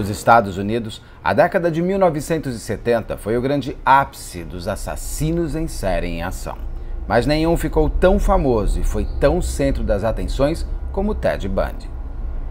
Nos Estados Unidos, a década de 1970 foi o grande ápice dos assassinos em série em ação. Mas nenhum ficou tão famoso e foi tão centro das atenções como Ted Bundy.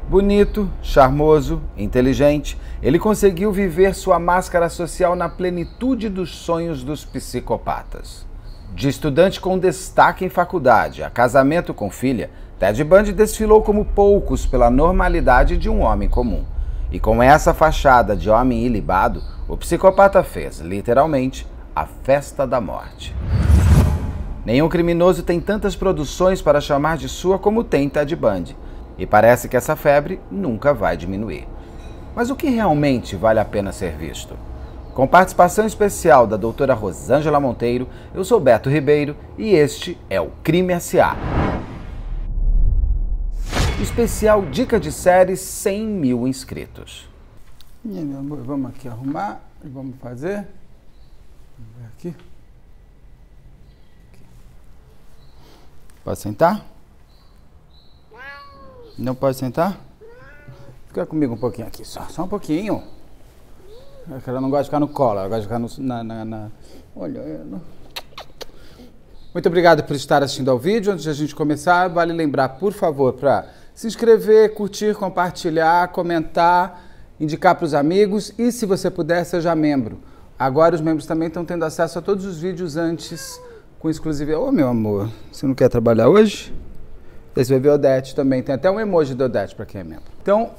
Bonito, charmoso, inteligente, ele conseguiu viver sua máscara social na plenitude dos sonhos dos psicopatas. De estudante com destaque em faculdade, a casamento com filha, Ted Bundy desfilou como poucos pela normalidade de um homem comum. E com essa fachada de homem ilibado, o psicopata fez, literalmente, a festa da morte. Nenhum criminoso tem tantas produções para chamar de sua como tem Ted Bundy, e parece que essa febre nunca vai diminuir. Mas o que realmente vale a pena ser visto? Com participação especial da doutora Rosângela Monteiro, eu sou Beto Ribeiro e este é o Crime S.A. Especial Dica de Série 100 mil inscritos. meu amor, vamos aqui arrumar e vamos fazer. Aqui. Pode sentar? Não pode sentar? Fica comigo um pouquinho aqui, só, só um pouquinho. É ela não gosta de ficar no colo, ela gosta de ficar no, na, na, na... Olha ela. Muito obrigado por estar assistindo ao vídeo. Antes de a gente começar, vale lembrar, por favor, para se inscrever, curtir, compartilhar, comentar, indicar para os amigos e, se você puder, seja membro. Agora os membros também estão tendo acesso a todos os vídeos antes com exclusividade. Ô, oh, meu amor, você não quer trabalhar hoje? Esse bebê Odete também. Tem até um emoji do Odete para quem é membro. Então,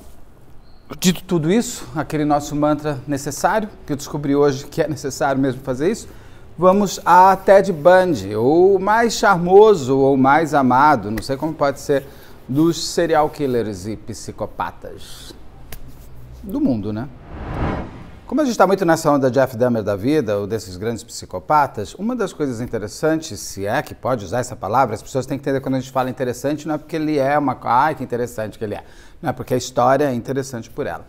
dito tudo isso, aquele nosso mantra necessário, que eu descobri hoje que é necessário mesmo fazer isso, vamos a Ted Bundy, ou mais charmoso ou mais amado, não sei como pode ser dos serial killers e psicopatas do mundo, né? Como a gente está muito nessa onda Jeff Dahmer da vida, ou desses grandes psicopatas, uma das coisas interessantes, se é que pode usar essa palavra, as pessoas têm que entender quando a gente fala interessante, não é porque ele é uma. Ai, que interessante que ele é. Não é porque a história é interessante por ela.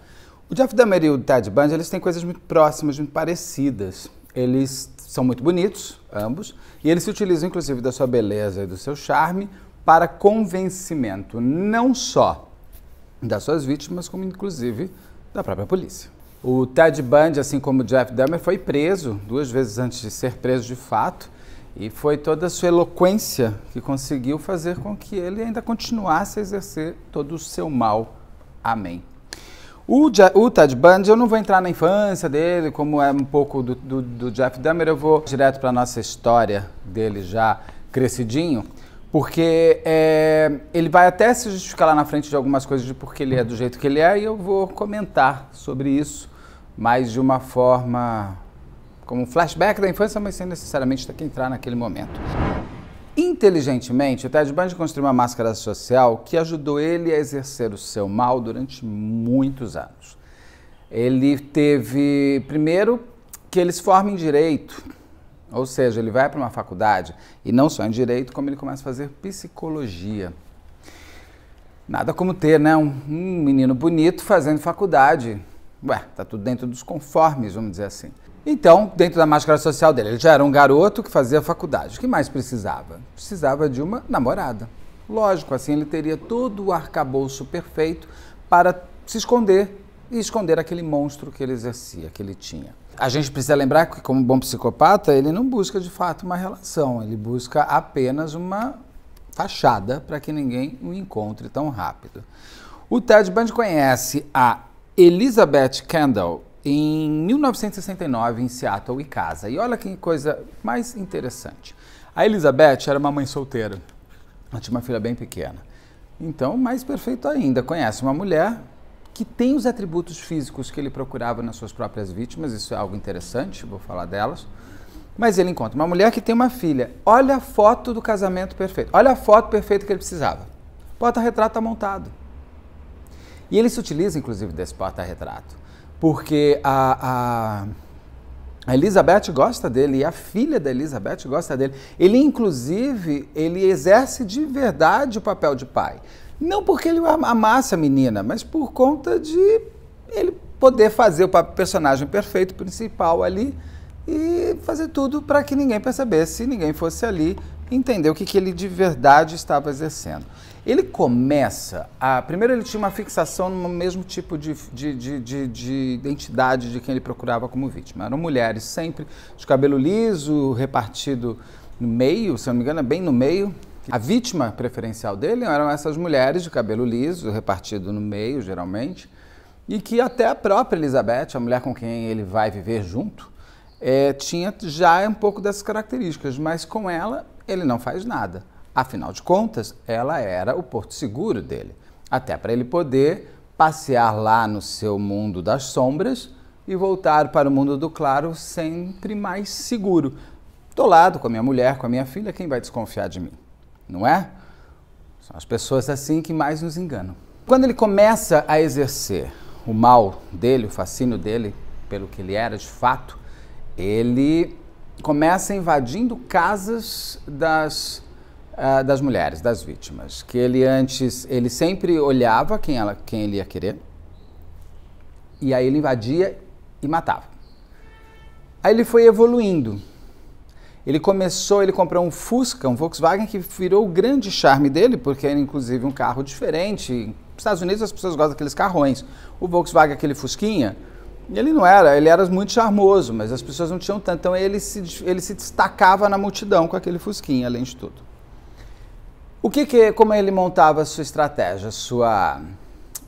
O Jeff Dahmer e o Ted Bundy, eles têm coisas muito próximas, muito parecidas. Eles são muito bonitos, ambos, e eles se utilizam inclusive da sua beleza e do seu charme para convencimento não só das suas vítimas, como inclusive da própria polícia. O Ted Bundy, assim como o Jeff Dahmer, foi preso duas vezes antes de ser preso de fato, e foi toda a sua eloquência que conseguiu fazer com que ele ainda continuasse a exercer todo o seu mal. Amém. O, ja o Ted Bundy, eu não vou entrar na infância dele, como é um pouco do, do, do Jeff Dahmer, eu vou direto para a nossa história dele já crescidinho. Porque é, ele vai até se justificar lá na frente de algumas coisas de porque ele é do jeito que ele é, e eu vou comentar sobre isso, mas de uma forma como um flashback da infância, mas sem necessariamente ter que entrar naquele momento. Inteligentemente, o Ted Bundy construiu uma máscara social que ajudou ele a exercer o seu mal durante muitos anos. Ele teve, primeiro, que eles formem direito, ou seja, ele vai para uma faculdade e não só em direito, como ele começa a fazer psicologia. Nada como ter, né, um, um menino bonito fazendo faculdade. Ué, tá tudo dentro dos conformes, vamos dizer assim. Então, dentro da máscara social dele, ele já era um garoto que fazia faculdade. O que mais precisava? Precisava de uma namorada. Lógico, assim ele teria todo o arcabouço perfeito para se esconder e esconder aquele monstro que ele exercia, que ele tinha a gente precisa lembrar que, como bom psicopata, ele não busca de fato uma relação, ele busca apenas uma fachada para que ninguém o encontre tão rápido. O Ted Bundy conhece a Elizabeth Kendall em 1969 em Seattle e casa. E olha que coisa mais interessante. A Elizabeth era uma mãe solteira, tinha uma filha bem pequena. Então, mais perfeito ainda, conhece uma mulher, que tem os atributos físicos que ele procurava nas suas próprias vítimas, isso é algo interessante, vou falar delas. Mas ele encontra uma mulher que tem uma filha. Olha a foto do casamento perfeito. Olha a foto perfeita que ele precisava. Porta-retrato está montado. E ele se utiliza, inclusive, desse porta-retrato. Porque a, a, a, Elizabeth gosta dele e a filha da Elizabeth gosta dele. Ele, inclusive, ele exerce de verdade o papel de pai. Não porque ele amasse a menina, mas por conta de ele poder fazer o personagem perfeito, principal ali, e fazer tudo para que ninguém percebesse, ninguém fosse ali entender o que, que ele de verdade estava exercendo. Ele começa a. Primeiro, ele tinha uma fixação no mesmo tipo de, de, de, de, de identidade de quem ele procurava como vítima. Eram mulheres sempre de cabelo liso, repartido no meio, se eu não me engano, é bem no meio, a vítima preferencial dele eram essas mulheres de cabelo liso, repartido no meio, geralmente, e que até a própria Elizabeth, a mulher com quem ele vai viver junto, é, tinha já um pouco dessas características, mas com ela ele não faz nada. Afinal de contas, ela era o porto seguro dele, até para ele poder passear lá no seu mundo das sombras e voltar para o mundo do claro sempre mais seguro. Tô lado com a minha mulher, com a minha filha, quem vai desconfiar de mim? não é? São as pessoas assim que mais nos enganam. Quando ele começa a exercer o mal dele, o fascínio dele, pelo que ele era de fato, ele começa invadindo casas das, uh, das mulheres, das vítimas, que ele antes, ele sempre olhava quem, ela, quem ele ia querer, e aí ele invadia e matava. Aí ele foi evoluindo, ele começou, ele comprou um Fusca, um Volkswagen, que virou o grande charme dele, porque era inclusive um carro diferente. Nos Estados Unidos as pessoas gostam daqueles carrões. O Volkswagen, aquele Fusquinha, ele não era, ele era muito charmoso, mas as pessoas não tinham tanto. Então ele se, ele se destacava na multidão com aquele Fusquinha, além de tudo. O que, que como ele montava a sua estratégia, a sua,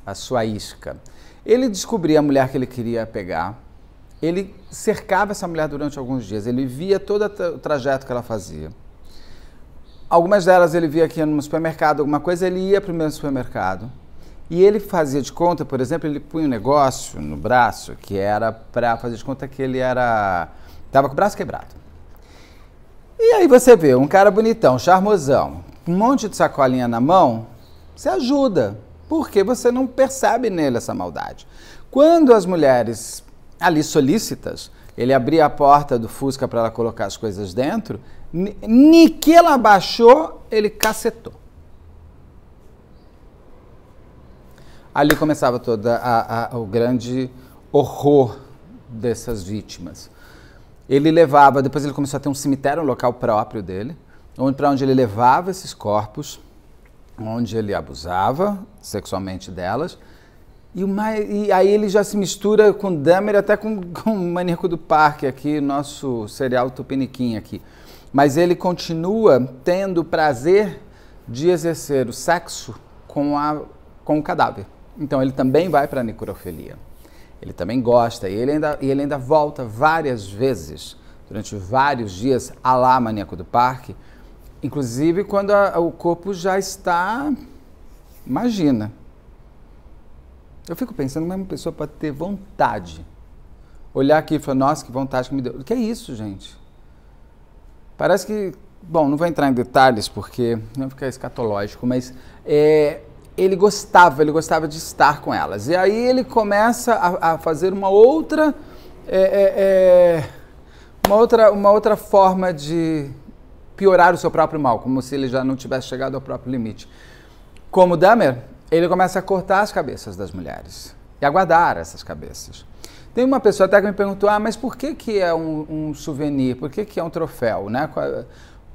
a sua isca? Ele descobria a mulher que ele queria pegar, ele cercava essa mulher durante alguns dias, ele via todo o trajeto que ela fazia. Algumas delas ele via aqui no supermercado, alguma coisa, ele ia primeiro no supermercado. E ele fazia de conta, por exemplo, ele punha um negócio no braço que era para fazer de conta que ele era tava com o braço quebrado. E aí você vê um cara bonitão, charmosão, um monte de sacolinha na mão, você ajuda, porque você não percebe nele essa maldade. Quando as mulheres ali solícitas, ele abria a porta do Fusca para ela colocar as coisas dentro, ni que ela baixou, ele cacetou. Ali começava todo o grande horror dessas vítimas. Ele levava, depois ele começou a ter um cemitério, um local próprio dele, onde, para onde ele levava esses corpos, onde ele abusava sexualmente delas, e, e, aí ele já se mistura com Dahmer, até com, com o Maníaco do Parque aqui, nosso serial Tupiniquim aqui. Mas ele continua tendo o prazer de exercer o sexo com, a, com o cadáver. Então ele também vai para a necrofilia. Ele também gosta e ele, ainda, e ele ainda volta várias vezes, durante vários dias, a lá Maníaco do Parque, inclusive quando a, o corpo já está, imagina, eu fico pensando, mas uma pessoa pode ter vontade. Olhar aqui e falar, nossa, que vontade que me deu. O que é isso, gente? Parece que. Bom, não vou entrar em detalhes porque não né, fica é escatológico, mas é, ele gostava, ele gostava de estar com elas. E aí ele começa a, a fazer uma outra. É, é, é, uma outra, uma outra forma de piorar o seu próprio mal, como se ele já não tivesse chegado ao próprio limite. Como Dahmer, ele começa a cortar as cabeças das mulheres e a guardar essas cabeças. Tem uma pessoa até que me perguntou, ah, mas por que, que é um, um souvenir? Por que, que é um troféu? Né? É-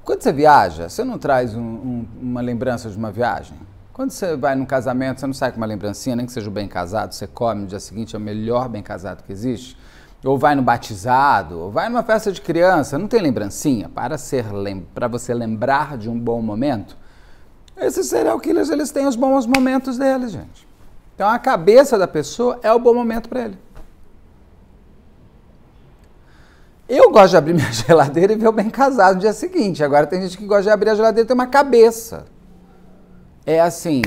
Quando você viaja, você não traz um, um, uma lembrança de uma viagem? Quando você vai num casamento, você não sai com uma lembrancinha, nem que seja o bem casado, você come no dia seguinte, é o melhor bem casado que existe. Ou vai no batizado, ou vai numa festa de criança, não tem lembrancinha para ser para você lembrar de um bom momento. Esses serial killers, eles têm os bons momentos deles, gente. Então a cabeça da pessoa é o bom momento para ele. Eu gosto de abrir minha geladeira e ver o bem casado no dia seguinte. Agora tem gente que gosta de abrir a geladeira e tem uma cabeça. É assim.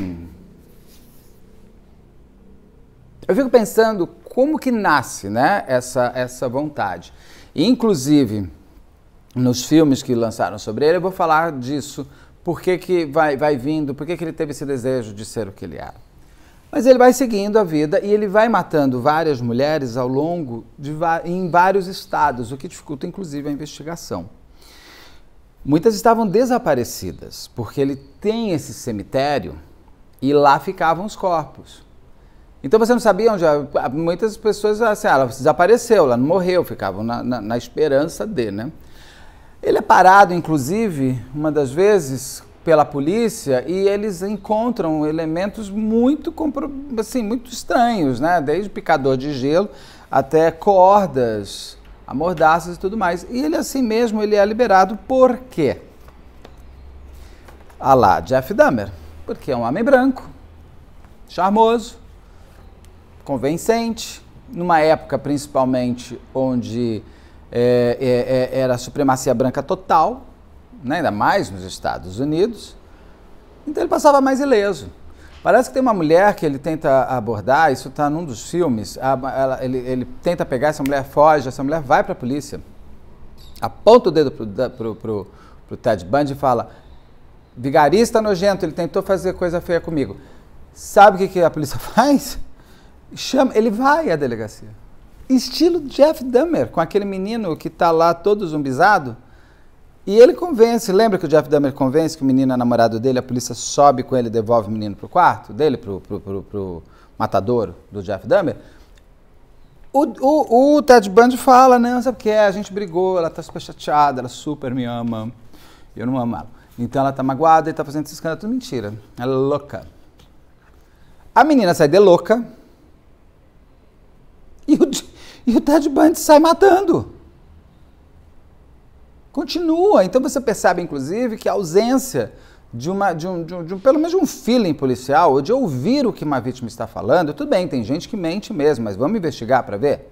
Eu fico pensando como que nasce, né, essa essa vontade. inclusive, nos filmes que lançaram sobre ele, eu vou falar disso por que, que vai, vai vindo, por que, que ele teve esse desejo de ser o que ele era. Mas ele vai seguindo a vida e ele vai matando várias mulheres ao longo de em vários estados, o que dificulta inclusive a investigação. Muitas estavam desaparecidas, porque ele tem esse cemitério e lá ficavam os corpos. Então você não sabia onde. Muitas pessoas, assim, ah, ela desapareceu, ela não morreu, ficavam na, na, na esperança de, né? Ele é parado, inclusive, uma das vezes pela polícia e eles encontram elementos muito, assim, muito estranhos, né? Desde picador de gelo até cordas, amordaças e tudo mais. E ele assim mesmo ele é liberado por quê? Ah lá, Jeff Dahmer, porque é um homem branco, charmoso, convincente, numa época principalmente onde é, é, é, era a supremacia branca total, né, ainda mais nos Estados Unidos, então ele passava mais ileso. Parece que tem uma mulher que ele tenta abordar, isso está num dos filmes, a, ela, ele, ele, tenta pegar, essa mulher foge, essa mulher vai para a polícia, aponta o dedo para o Ted Bundy e fala, vigarista nojento, ele tentou fazer coisa feia comigo. Sabe o que, que a polícia faz? Chama, ele vai à delegacia estilo Jeff Dahmer, com aquele menino que está lá todo zumbizado. E ele convence, lembra que o Jeff Dahmer convence que o menino é namorado dele, a polícia sobe com ele e devolve o menino pro quarto dele, pro, pro, pro, pro matador do Jeff Dahmer? O, o, o, Ted Bundy fala, né sabe o que é? A gente brigou, ela tá super chateada, ela super me ama, eu não amo ela. Então ela tá magoada e tá fazendo esse escândalo, é tudo mentira, ela é louca. A menina sai de louca e o, E o Ted Bundy sai matando. Continua. Então você percebe, inclusive, que a ausência de, uma, de, um, de, um, de um, pelo menos um feeling policial, ou de ouvir o que uma vítima está falando, tudo bem, tem gente que mente mesmo, mas vamos investigar para ver?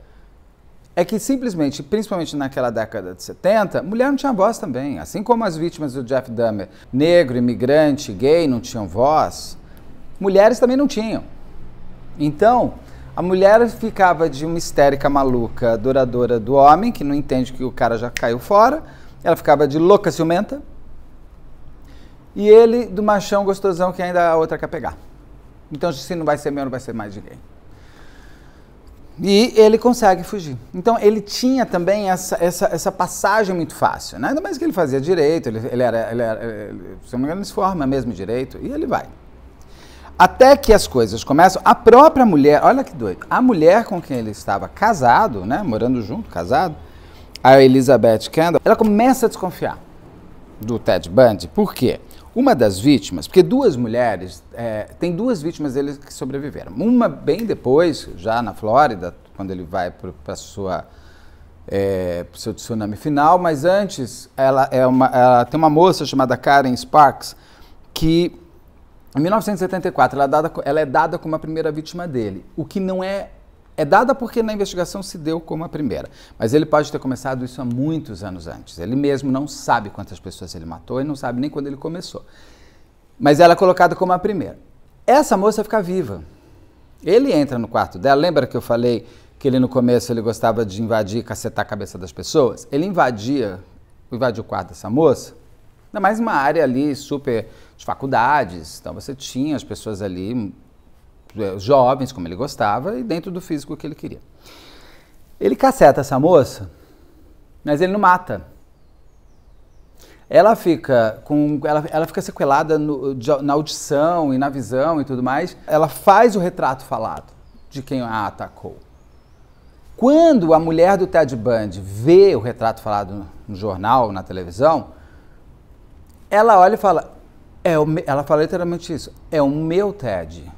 É que simplesmente, principalmente naquela década de 70, mulher não tinha voz também. Assim como as vítimas do Jeff Dahmer, negro, imigrante, gay, não tinham voz, mulheres também não tinham. Então, a mulher ficava de uma histérica maluca, duradoura do homem, que não entende que o cara já caiu fora. Ela ficava de louca ciumenta. E ele do machão gostosão que ainda a outra quer pegar. Então, se não vai ser meu, não vai ser mais de ninguém. E ele consegue fugir. Então, ele tinha também essa, essa, essa passagem muito fácil, né? Ainda mais que ele fazia direito, ele, ele era, ele era, ele, se não me engano, ele se forma mesmo direito, e ele vai. Até que as coisas começam, a própria mulher, olha que doido, a mulher com quem ele estava casado, né, morando junto, casado, a Elizabeth Kendall, ela começa a desconfiar do Ted Bundy. Por quê? Uma das vítimas, porque duas mulheres, é, tem duas vítimas dele que sobreviveram. Uma bem depois, já na Flórida, quando ele vai para sua é, seu tsunami final, mas antes ela é uma, ela tem uma moça chamada Karen Sparks que em 1974, ela é, dada, ela é dada como a primeira vítima dele, o que não é é dada porque na investigação se deu como a primeira. Mas ele pode ter começado isso há muitos anos antes. Ele mesmo não sabe quantas pessoas ele matou e não sabe nem quando ele começou. Mas ela é colocada como a primeira. Essa moça fica viva. Ele entra no quarto dela. Lembra que eu falei que ele no começo ele gostava de invadir, cacetar a cabeça das pessoas? Ele invadia, invadiu o quarto dessa moça. Ainda mais uma área ali super faculdades. Então você tinha as pessoas ali é, jovens, como ele gostava, e dentro do físico que ele queria. Ele caceta essa moça, mas ele não mata. Ela fica com ela, ela fica sequelada no, na audição e na visão e tudo mais. Ela faz o retrato falado de quem a atacou. Quando a mulher do Ted Bundy vê o retrato falado no jornal, na televisão, ela olha e fala: é o, ela fala literalmente isso. É o meu TED.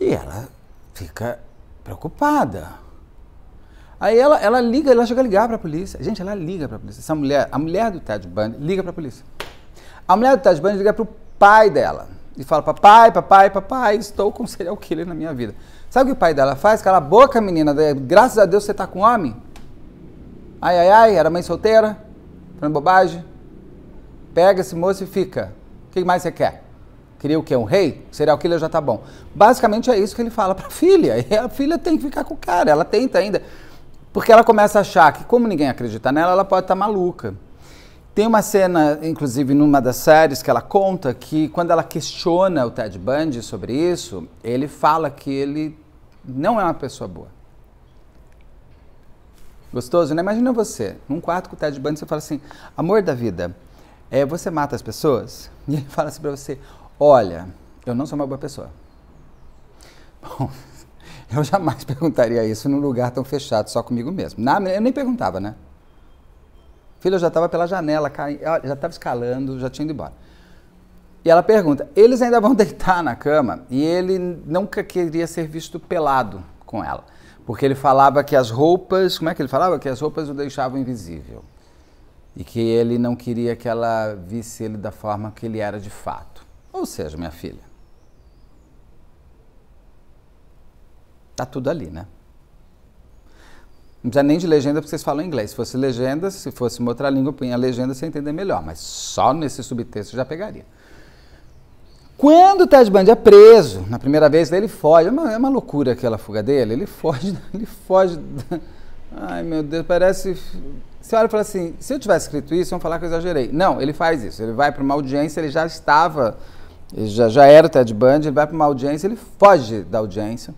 E ela fica preocupada. Aí ela, ela liga, ela chega a ligar para a polícia. Gente, ela liga para a polícia. Essa mulher, a mulher do Ted Bundy liga para a polícia. A mulher do Ted Bundy liga para o pai dela e fala: "Papai, papai, papai, estou com serial killer na minha vida". Sabe o que o pai dela faz? Cala a boca, menina. Graças a Deus você está com homem. Ai, ai, ai, era mãe solteira, falando bobagem pega esse moço e fica. O que mais você quer? Queria o quê? Um rei? Será que ele já tá bom. Basicamente é isso que ele fala pra filha. E a filha tem que ficar com o cara, ela tenta ainda. Porque ela começa a achar que, como ninguém acredita nela, ela pode estar tá maluca. Tem uma cena, inclusive, numa das séries que ela conta que quando ela questiona o Ted Bundy sobre isso, ele fala que ele não é uma pessoa boa. Gostoso, né? Imagina você, num quarto com o Ted Bundy, você fala assim: amor da vida, é, você mata as pessoas? E ele fala assim para você, olha, eu não sou uma boa pessoa. Bom, eu jamais perguntaria isso num lugar tão fechado, só comigo mesmo. Na, eu nem perguntava, né? Filho, eu já estava pela janela, já estava escalando, já tinha ido embora. E ela pergunta: eles ainda vão deitar na cama? E ele nunca queria ser visto pelado com ela, porque ele falava que as roupas, como é que ele falava? Que as roupas o deixavam invisível e que ele não queria que ela visse ele da forma que ele era de fato. Ou seja, minha filha, tá tudo ali, né? Não precisa nem de legenda porque vocês falam inglês. Se fosse legenda, se fosse uma outra língua, eu punha a legenda você entender melhor, mas só nesse subtexto já pegaria. Quando o Ted Bundy é preso, na primeira vez ele foge, é uma, é uma loucura aquela fuga dele, ele foge, ele foge. Ai meu Deus, parece você olha e fala assim: se eu tivesse escrito isso, vão falar que eu exagerei. Não, ele faz isso. Ele vai para uma audiência, ele já estava, ele já, já era o Ted Bundy, ele vai para uma audiência, ele foge da audiência.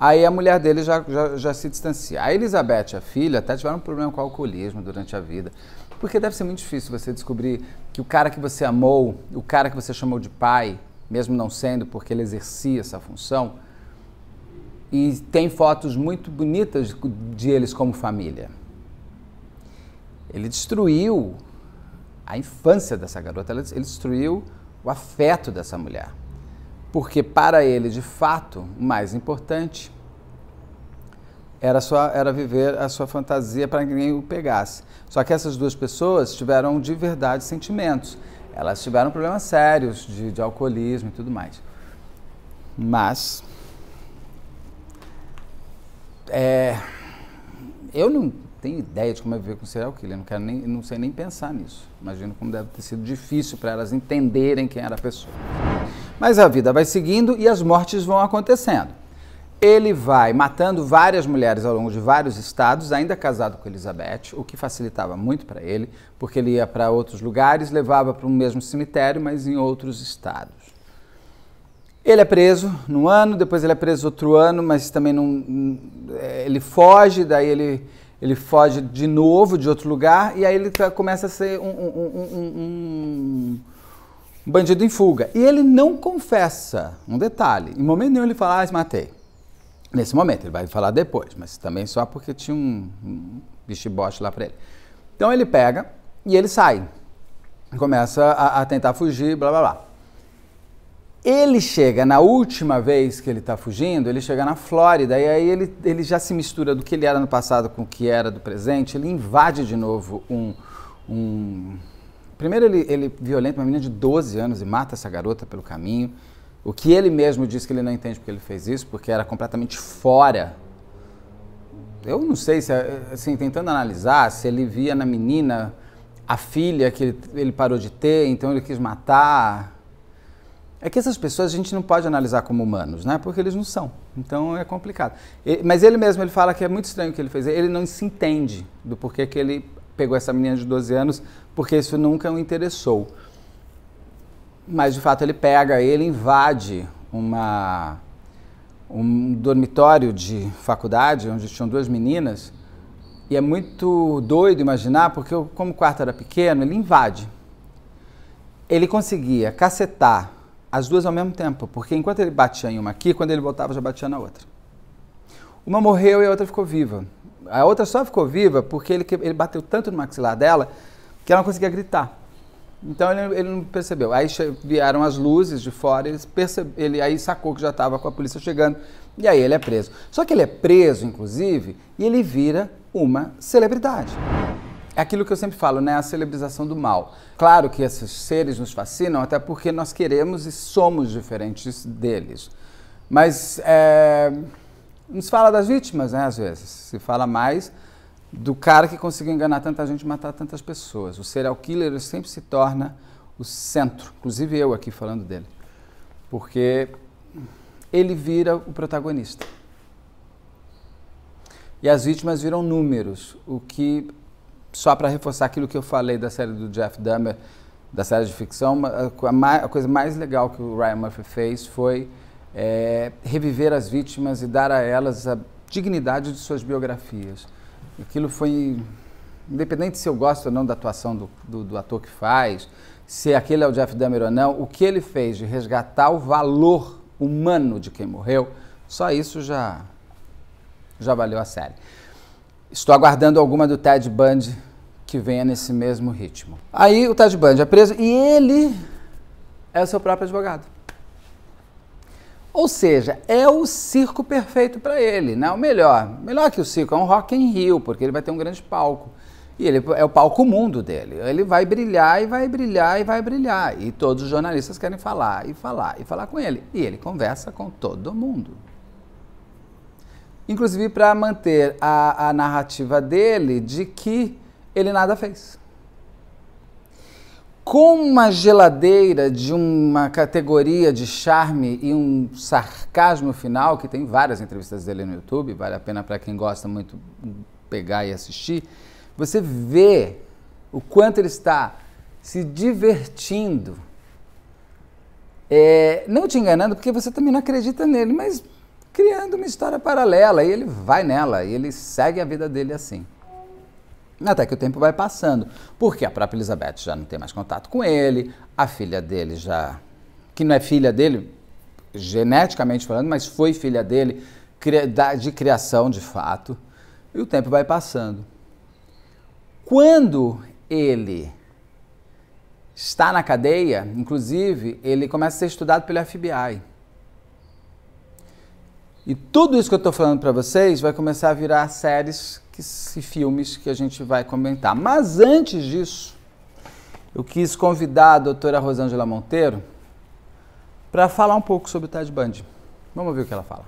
Aí a mulher dele já, já, já, se distancia. A Elizabeth, a filha, até tiveram um problema com o alcoolismo durante a vida. Porque deve ser muito difícil você descobrir que o cara que você amou, o cara que você chamou de pai, mesmo não sendo, porque ele exercia essa função, e tem fotos muito bonitas de eles como família. Ele destruiu a infância dessa garota, ele destruiu o afeto dessa mulher. Porque para ele, de fato, o mais importante era, só, era viver a sua fantasia para que ninguém o pegasse. Só que essas duas pessoas tiveram de verdade sentimentos. Elas tiveram problemas sérios de, de alcoolismo e tudo mais. Mas. É, eu não tem ideia de como é viver com serial killer, não, quero nem, não sei nem pensar nisso. Imagino como deve ter sido difícil para elas entenderem quem era a pessoa. Mas a vida vai seguindo e as mortes vão acontecendo. Ele vai matando várias mulheres ao longo de vários estados, ainda casado com Elizabeth, o que facilitava muito para ele, porque ele ia para outros lugares, levava para o mesmo cemitério, mas em outros estados. Ele é preso num ano, depois ele é preso outro ano, mas também não. Hum, é, ele foge, daí ele ele foge de novo de outro lugar e aí ele tá, começa a ser um, um, um, um bandido em fuga. E ele não confessa, um detalhe, em momento nenhum ele fala, ah, matei. Nesse momento, ele vai falar depois, mas também só porque tinha um, um bicho-bote lá para ele. Então ele pega e ele sai, começa a, a tentar fugir, blá blá blá. Ele chega na última vez que ele está fugindo, ele chega na Flórida e aí ele, ele já se mistura do que ele era no passado com o que era do presente. Ele invade de novo um. um... Primeiro, ele, ele violenta uma menina de 12 anos e mata essa garota pelo caminho. O que ele mesmo diz que ele não entende porque ele fez isso, porque era completamente fora. Eu não sei se, assim, tentando analisar, se ele via na menina a filha que ele, ele parou de ter, então ele quis matar é que essas pessoas a gente não pode analisar como humanos, né? Porque eles não são. Então é complicado. mas ele mesmo ele fala que é muito estranho o que ele fez. Ele não se entende do porquê que ele pegou essa menina de 12 anos, porque isso nunca o interessou. Mas de fato ele pega, ele invade uma um dormitório de faculdade onde tinham duas meninas. E é muito doido imaginar, porque como o quarto era pequeno, ele invade. Ele conseguia cacetar as duas ao mesmo tempo, porque enquanto ele batia em uma aqui, quando ele voltava já batia na outra. Uma morreu e a outra ficou viva. A outra só ficou viva porque ele, ele bateu tanto no maxilar dela que ela não conseguia gritar. Então ele, ele não percebeu. Aí vieram as luzes de fora, ele, percebe, ele aí sacou que já estava com a polícia chegando, e aí ele é preso. Só que ele é preso, inclusive, e ele vira uma celebridade. É aquilo que eu sempre falo, né? A celebrização do mal. Claro que esses seres nos fascinam, até porque nós queremos e somos diferentes deles. Mas é, nos fala das vítimas, né? Às vezes. Se fala mais do cara que conseguiu enganar tanta gente, matar tantas pessoas. O serial killer sempre se torna o centro, inclusive eu aqui falando dele. Porque ele vira o protagonista. E as vítimas viram números, o que só para reforçar aquilo que eu falei da série do Jeff Dahmer, da série de ficção, a, coisa mais legal que o Ryan Murphy fez foi é, reviver as vítimas e dar a elas a dignidade de suas biografias. Aquilo foi, independente se eu gosto ou não da atuação do, do, do ator que faz, se aquele é o Jeff Dahmer ou não, o que ele fez de resgatar o valor humano de quem morreu, só isso já, já valeu a série. Estou aguardando alguma do Ted Bundy que venha nesse mesmo ritmo. Aí o Ted Bundy é preso e ele é o seu próprio advogado. Ou seja, é o circo perfeito para ele, né? O melhor, melhor que o circo, é um Rock in Rio, porque ele vai ter um grande palco. E ele é o palco mundo dele. Ele vai brilhar e vai brilhar e vai brilhar. E todos os jornalistas querem falar e falar e falar com ele. E ele conversa com todo mundo inclusive para manter a, a narrativa dele de que ele nada fez. Com uma geladeira de uma categoria de charme e um sarcasmo final, que tem várias entrevistas dele no YouTube, vale a pena para quem gosta muito pegar e assistir, você vê o quanto ele está se divertindo. É, não te enganando, porque você também não acredita nele, mas criando uma história paralela. E ele vai nela, e ele segue a vida dele assim. Até que o tempo vai passando, porque a própria Elizabeth já não tem mais contato com ele, a filha dele já. que não é filha dele, geneticamente falando, mas foi filha dele, de criação de fato, e o tempo vai passando. Quando ele está na cadeia, inclusive, ele começa a ser estudado pelo FBI. E tudo isso que eu estou falando para vocês vai começar a virar séries que, e filmes que a gente vai comentar. Mas antes disso, eu quis convidar a doutora Rosângela Monteiro para falar um pouco sobre o Ted Bundy. Vamos ouvir o que ela fala.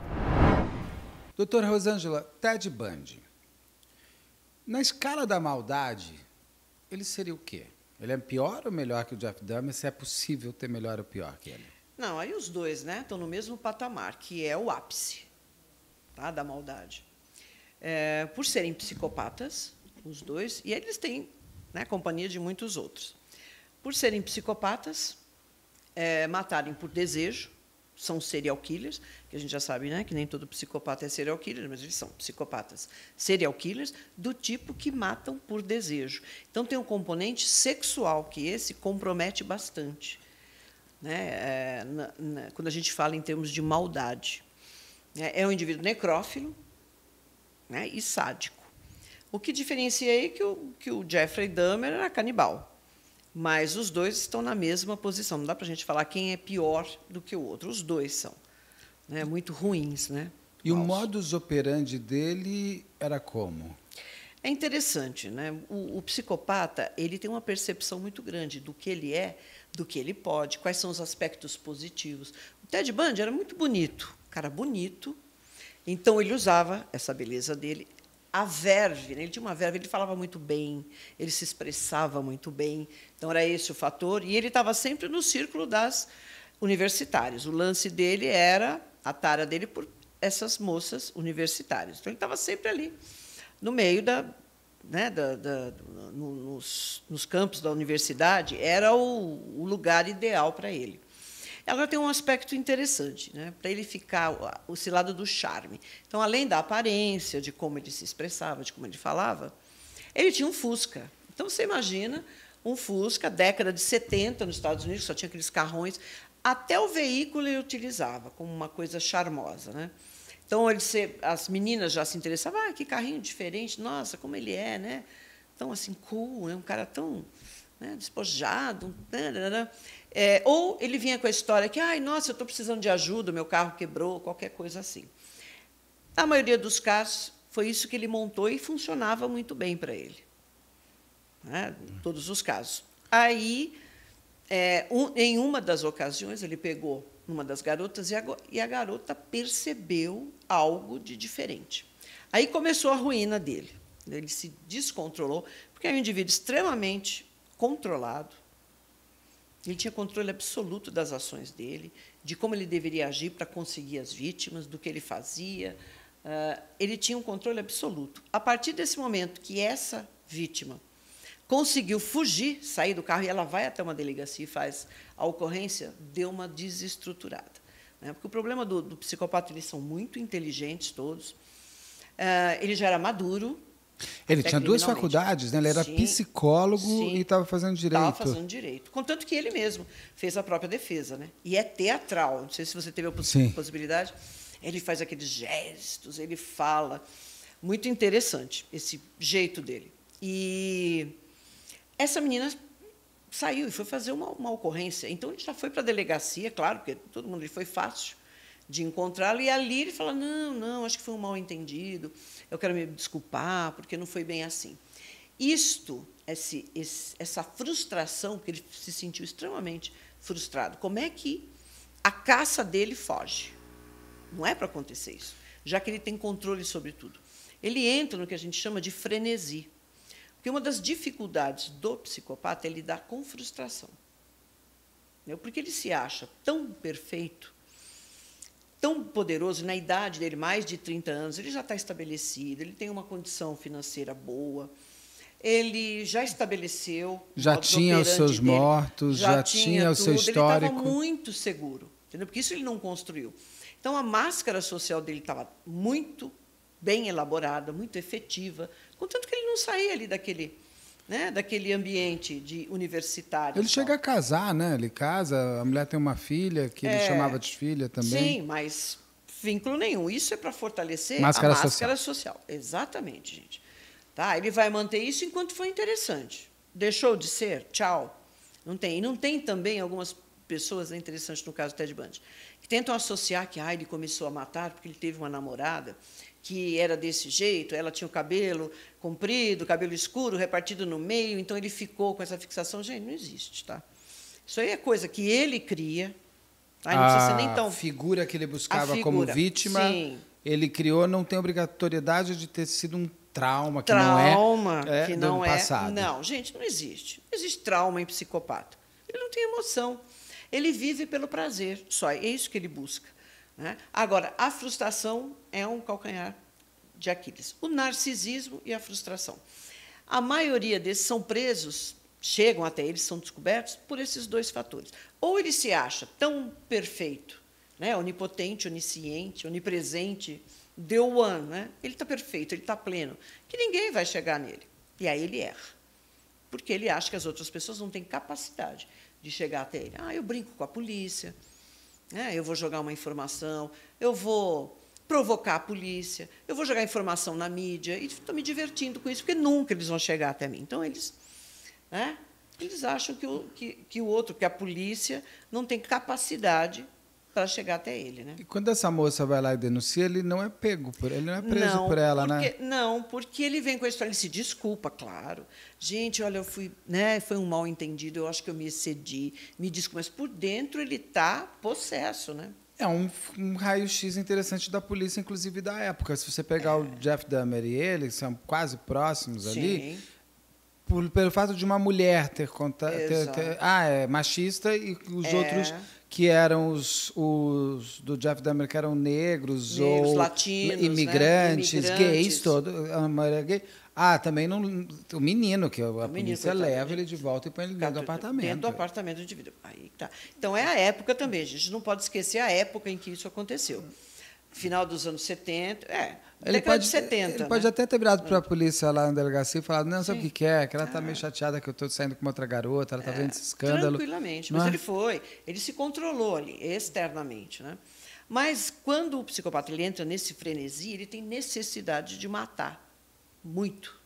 Doutora Rosângela, Ted Bundy. Na escala da maldade, ele seria o quê? Ele é pior ou melhor que o Jeff Dahmer? Se é possível ter melhor ou pior que ele? Não, aí os dois né, estão no mesmo patamar, que é o ápice tá? da maldade. É, por serem psicopatas, os dois, e eles têm né, companhia de muitos outros. Por serem psicopatas, é, matarem por desejo, são serial killers, que a gente já sabe né, que nem todo psicopata é serial killer, mas eles são psicopatas serial killers, do tipo que matam por desejo. Então, tem um componente sexual que esse compromete bastante. Né, é, na, na, quando a gente fala em termos de maldade. Né, é um indivíduo necrófilo né, e sádico. O que diferencia aí é que o, que o Jeffrey Dahmer era canibal. Mas os dois estão na mesma posição. Não dá para a gente falar quem é pior do que o outro. Os dois são né, muito ruins. Né, e Falso. o modus operandi dele era como? É interessante, né? O, o, psicopata ele tem uma percepção muito grande do que ele é, do que ele pode, quais são os aspectos positivos. O Ted Bundy era muito bonito, cara bonito. Então ele usava essa beleza dele, a verve, né? ele tinha uma verve, ele falava muito bem, ele se expressava muito bem. Então era esse o fator. E ele estava sempre no círculo das universitárias. O lance dele era a tara dele por essas moças universitárias. Então ele estava sempre ali no meio da, né, da, da no, nos, nos, campos da universidade. Era o, o lugar ideal para ele. Ela tem um aspecto interessante, né? para ele ficar o lado do charme. Então, além da aparência, de como ele se expressava, de como ele falava, ele tinha um Fusca. Então, você imagina um Fusca, década de 70 nos Estados Unidos, só tinha aqueles carrões. Até o veículo ele utilizava como uma coisa charmosa. Né? Então, ele se, as meninas já se interessavam, ah, que carrinho diferente, nossa, como ele é, né? tão assim cool, é um cara tão né, despojado. Um... É, ou ele vinha com a história que, ai, nossa, eu estou precisando de ajuda, meu carro quebrou, qualquer coisa assim. a maioria dos casos, foi isso que ele montou e funcionava muito bem para ele. Né? todos os casos. Aí, é, um, em uma das ocasiões, ele pegou uma das garotas e a, e a garota percebeu algo de diferente. Aí começou a ruína dele. Ele se descontrolou, porque é um indivíduo extremamente controlado, ele tinha controle absoluto das ações dele, de como ele deveria agir para conseguir as vítimas, do que ele fazia. Ah, ele tinha um controle absoluto. A partir desse momento que essa vítima conseguiu fugir, sair do carro, e ela vai até uma delegacia e faz a ocorrência, deu uma desestruturada. Né? Porque o problema do, do psicopata, eles são muito inteligentes todos, ah, ele já era maduro, ele tinha duas faculdades, né? Ele era sim, psicólogo sim, e estava fazendo direito. Estava fazendo direito. Contanto que ele mesmo fez a própria defesa, né? E é teatral. Não sei se você teve a poss sim. possibilidade. Ele faz aqueles gestos, ele fala. Muito interessante esse jeito dele. E essa menina saiu e foi fazer uma, uma ocorrência. Então ele já foi para a delegacia, claro, porque todo mundo ele foi fácil de encontrá-lo. E ali ele fala: não, não, acho que foi um mal-entendido, eu quero me desculpar, porque não foi bem assim. Isto, esse, esse, essa frustração, que ele se sentiu extremamente frustrado. Como é que a caça dele foge? Não é para acontecer isso, já que ele tem controle sobre tudo. Ele entra no que a gente chama de frenesi. Porque uma das dificuldades do psicopata é lidar com frustração. Né, porque ele se acha tão perfeito tão poderoso, na idade dele, mais de 30 anos, ele já está estabelecido, ele tem uma condição financeira boa, ele já estabeleceu. Já tinha os seus dele, mortos, já, já tinha, tinha, o seu histórico. Ele estava muito seguro, entendeu? porque isso ele não construiu. Então, a máscara social dele estava muito bem elaborada, muito efetiva, contanto que ele não saía ali daquele né, daquele ambiente de universitário. Ele chega a casar, né? Ele casa, a mulher tem uma filha que é, ele chamava de filha também. Sim, mas vínculo nenhum. Isso é para fortalecer máscara a máscara social. social. Exatamente, gente. Tá? Ele vai manter isso enquanto for interessante. Deixou de ser, tchau. Não tem. E não tem também algumas pessoas, é interessante no caso do Ted Bundy, que tentam associar que ah, ele começou a matar porque ele teve uma namorada que era desse jeito, ela tinha o cabelo comprido, cabelo escuro, repartido no meio, então ele ficou com essa fixação. Gente, não existe, tá? Isso aí é coisa que ele cria. Tá? Não a nem tão... figura que ele buscava como vítima, Sim. ele criou, não tem obrigatoriedade de ter sido um trauma que trauma, não é, é que não é, passado. Não, gente, não existe. Não existe trauma em psicopata. Ele não tem emoção. Ele vive pelo prazer, só é isso que ele busca. Né? Agora, a frustração é um calcanhar de Aquiles. O narcisismo e a frustração. A maioria desses são presos, chegam até eles, são descobertos por esses dois fatores. Ou ele se acha tão perfeito, né? onipotente, onisciente, onipresente, the one, né? ele está perfeito, ele está pleno, que ninguém vai chegar nele. E aí ele erra, porque ele acha que as outras pessoas não têm capacidade de chegar até ele. Ah, eu brinco com a polícia, né? Eu vou jogar uma informação, eu vou provocar a polícia, eu vou jogar informação na mídia e estou me divertindo com isso, porque nunca eles vão chegar até mim. Então, eles, né? eles acham que o, que, que o outro, que a polícia, não tem capacidade para chegar até ele, né? E quando essa moça vai lá e denuncia, ele não é pego por ele não é preso não, por ela, né? porque, né? Não, porque ele vem com a história, ele se desculpa, claro. Gente, olha, eu fui, né, foi um mal entendido, eu acho que eu me excedi, me desculpa, mas por dentro ele tá possesso, né? É um, um raio-x interessante da polícia, inclusive da época. Se você pegar é. o Jeff Dahmer e ele, que são quase próximos Sim. ali, por, pelo fato de uma mulher ter, conta, ter, ter, ah, é machista e os é. outros que eram os, os do Jeff Dahmer que eram negros, negros ou latinos, né? imigrantes, né? imigrantes, gays, todo, a maioria gay. Ah, também não, o menino, que a o polícia leva ele de volta e põe ele dentro do apartamento. Dentro do apartamento do indivíduo. Aí tá. Então é a época também, a gente não pode esquecer a época em que isso aconteceu. Final dos anos 70, é, ele década pode, de 70. Ele né? pode até ter virado para a é. polícia lá na delegacia e falado: não, sabe o que, quer, é? Que ela está ah. meio chateada que eu estou saindo com uma outra garota, ela está é, vendo esse escândalo. Tranquilamente, mas é? ele foi. Ele se controlou ali, externamente. Né? Mas quando o psicopata ele entra nesse frenesi, ele tem necessidade de matar muito.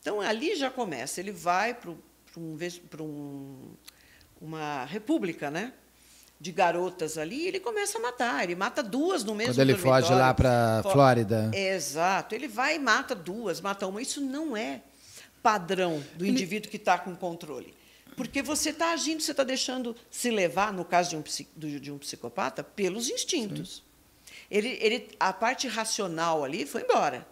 Então ali já começa, ele vai para um, uma república, né? de garotas ali, ele começa a matar. Ele mata duas no mesmo Quando ele foge lá para Flórida. Exato. Ele vai e mata duas, mata uma. Isso não é padrão do indivíduo que está com controle. Porque você está agindo, você está deixando se levar, no caso de um, de um psicopata, pelos instintos. Ele, ele, a parte racional ali foi embora,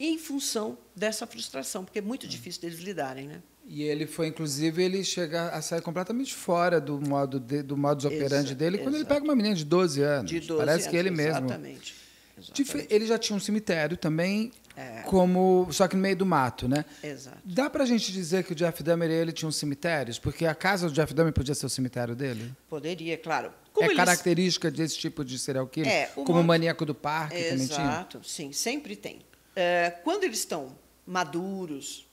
em função dessa frustração, porque é muito hum. difícil deles lidarem, né? E ele foi, inclusive, ele chega a sair completamente fora do modo de, do modus operandi Exa dele quando ele pega uma menina de 12 anos. De 12 Parece anos, que ele mesmo. Exatamente. exatamente. Ele já tinha um cemitério também, é. como só que no meio do mato, né? Exato. Dá para a gente dizer que o Jeff Dahmer ele tinha um cemitérios? Porque a casa do Jeff Dahmer podia ser o cemitério dele? Poderia, claro. É como é característica desse tipo de serial killer? É, o como o maníaco do parque Exato. também tinha? Exato, sim, sempre tem. É, quando eles estão maduros,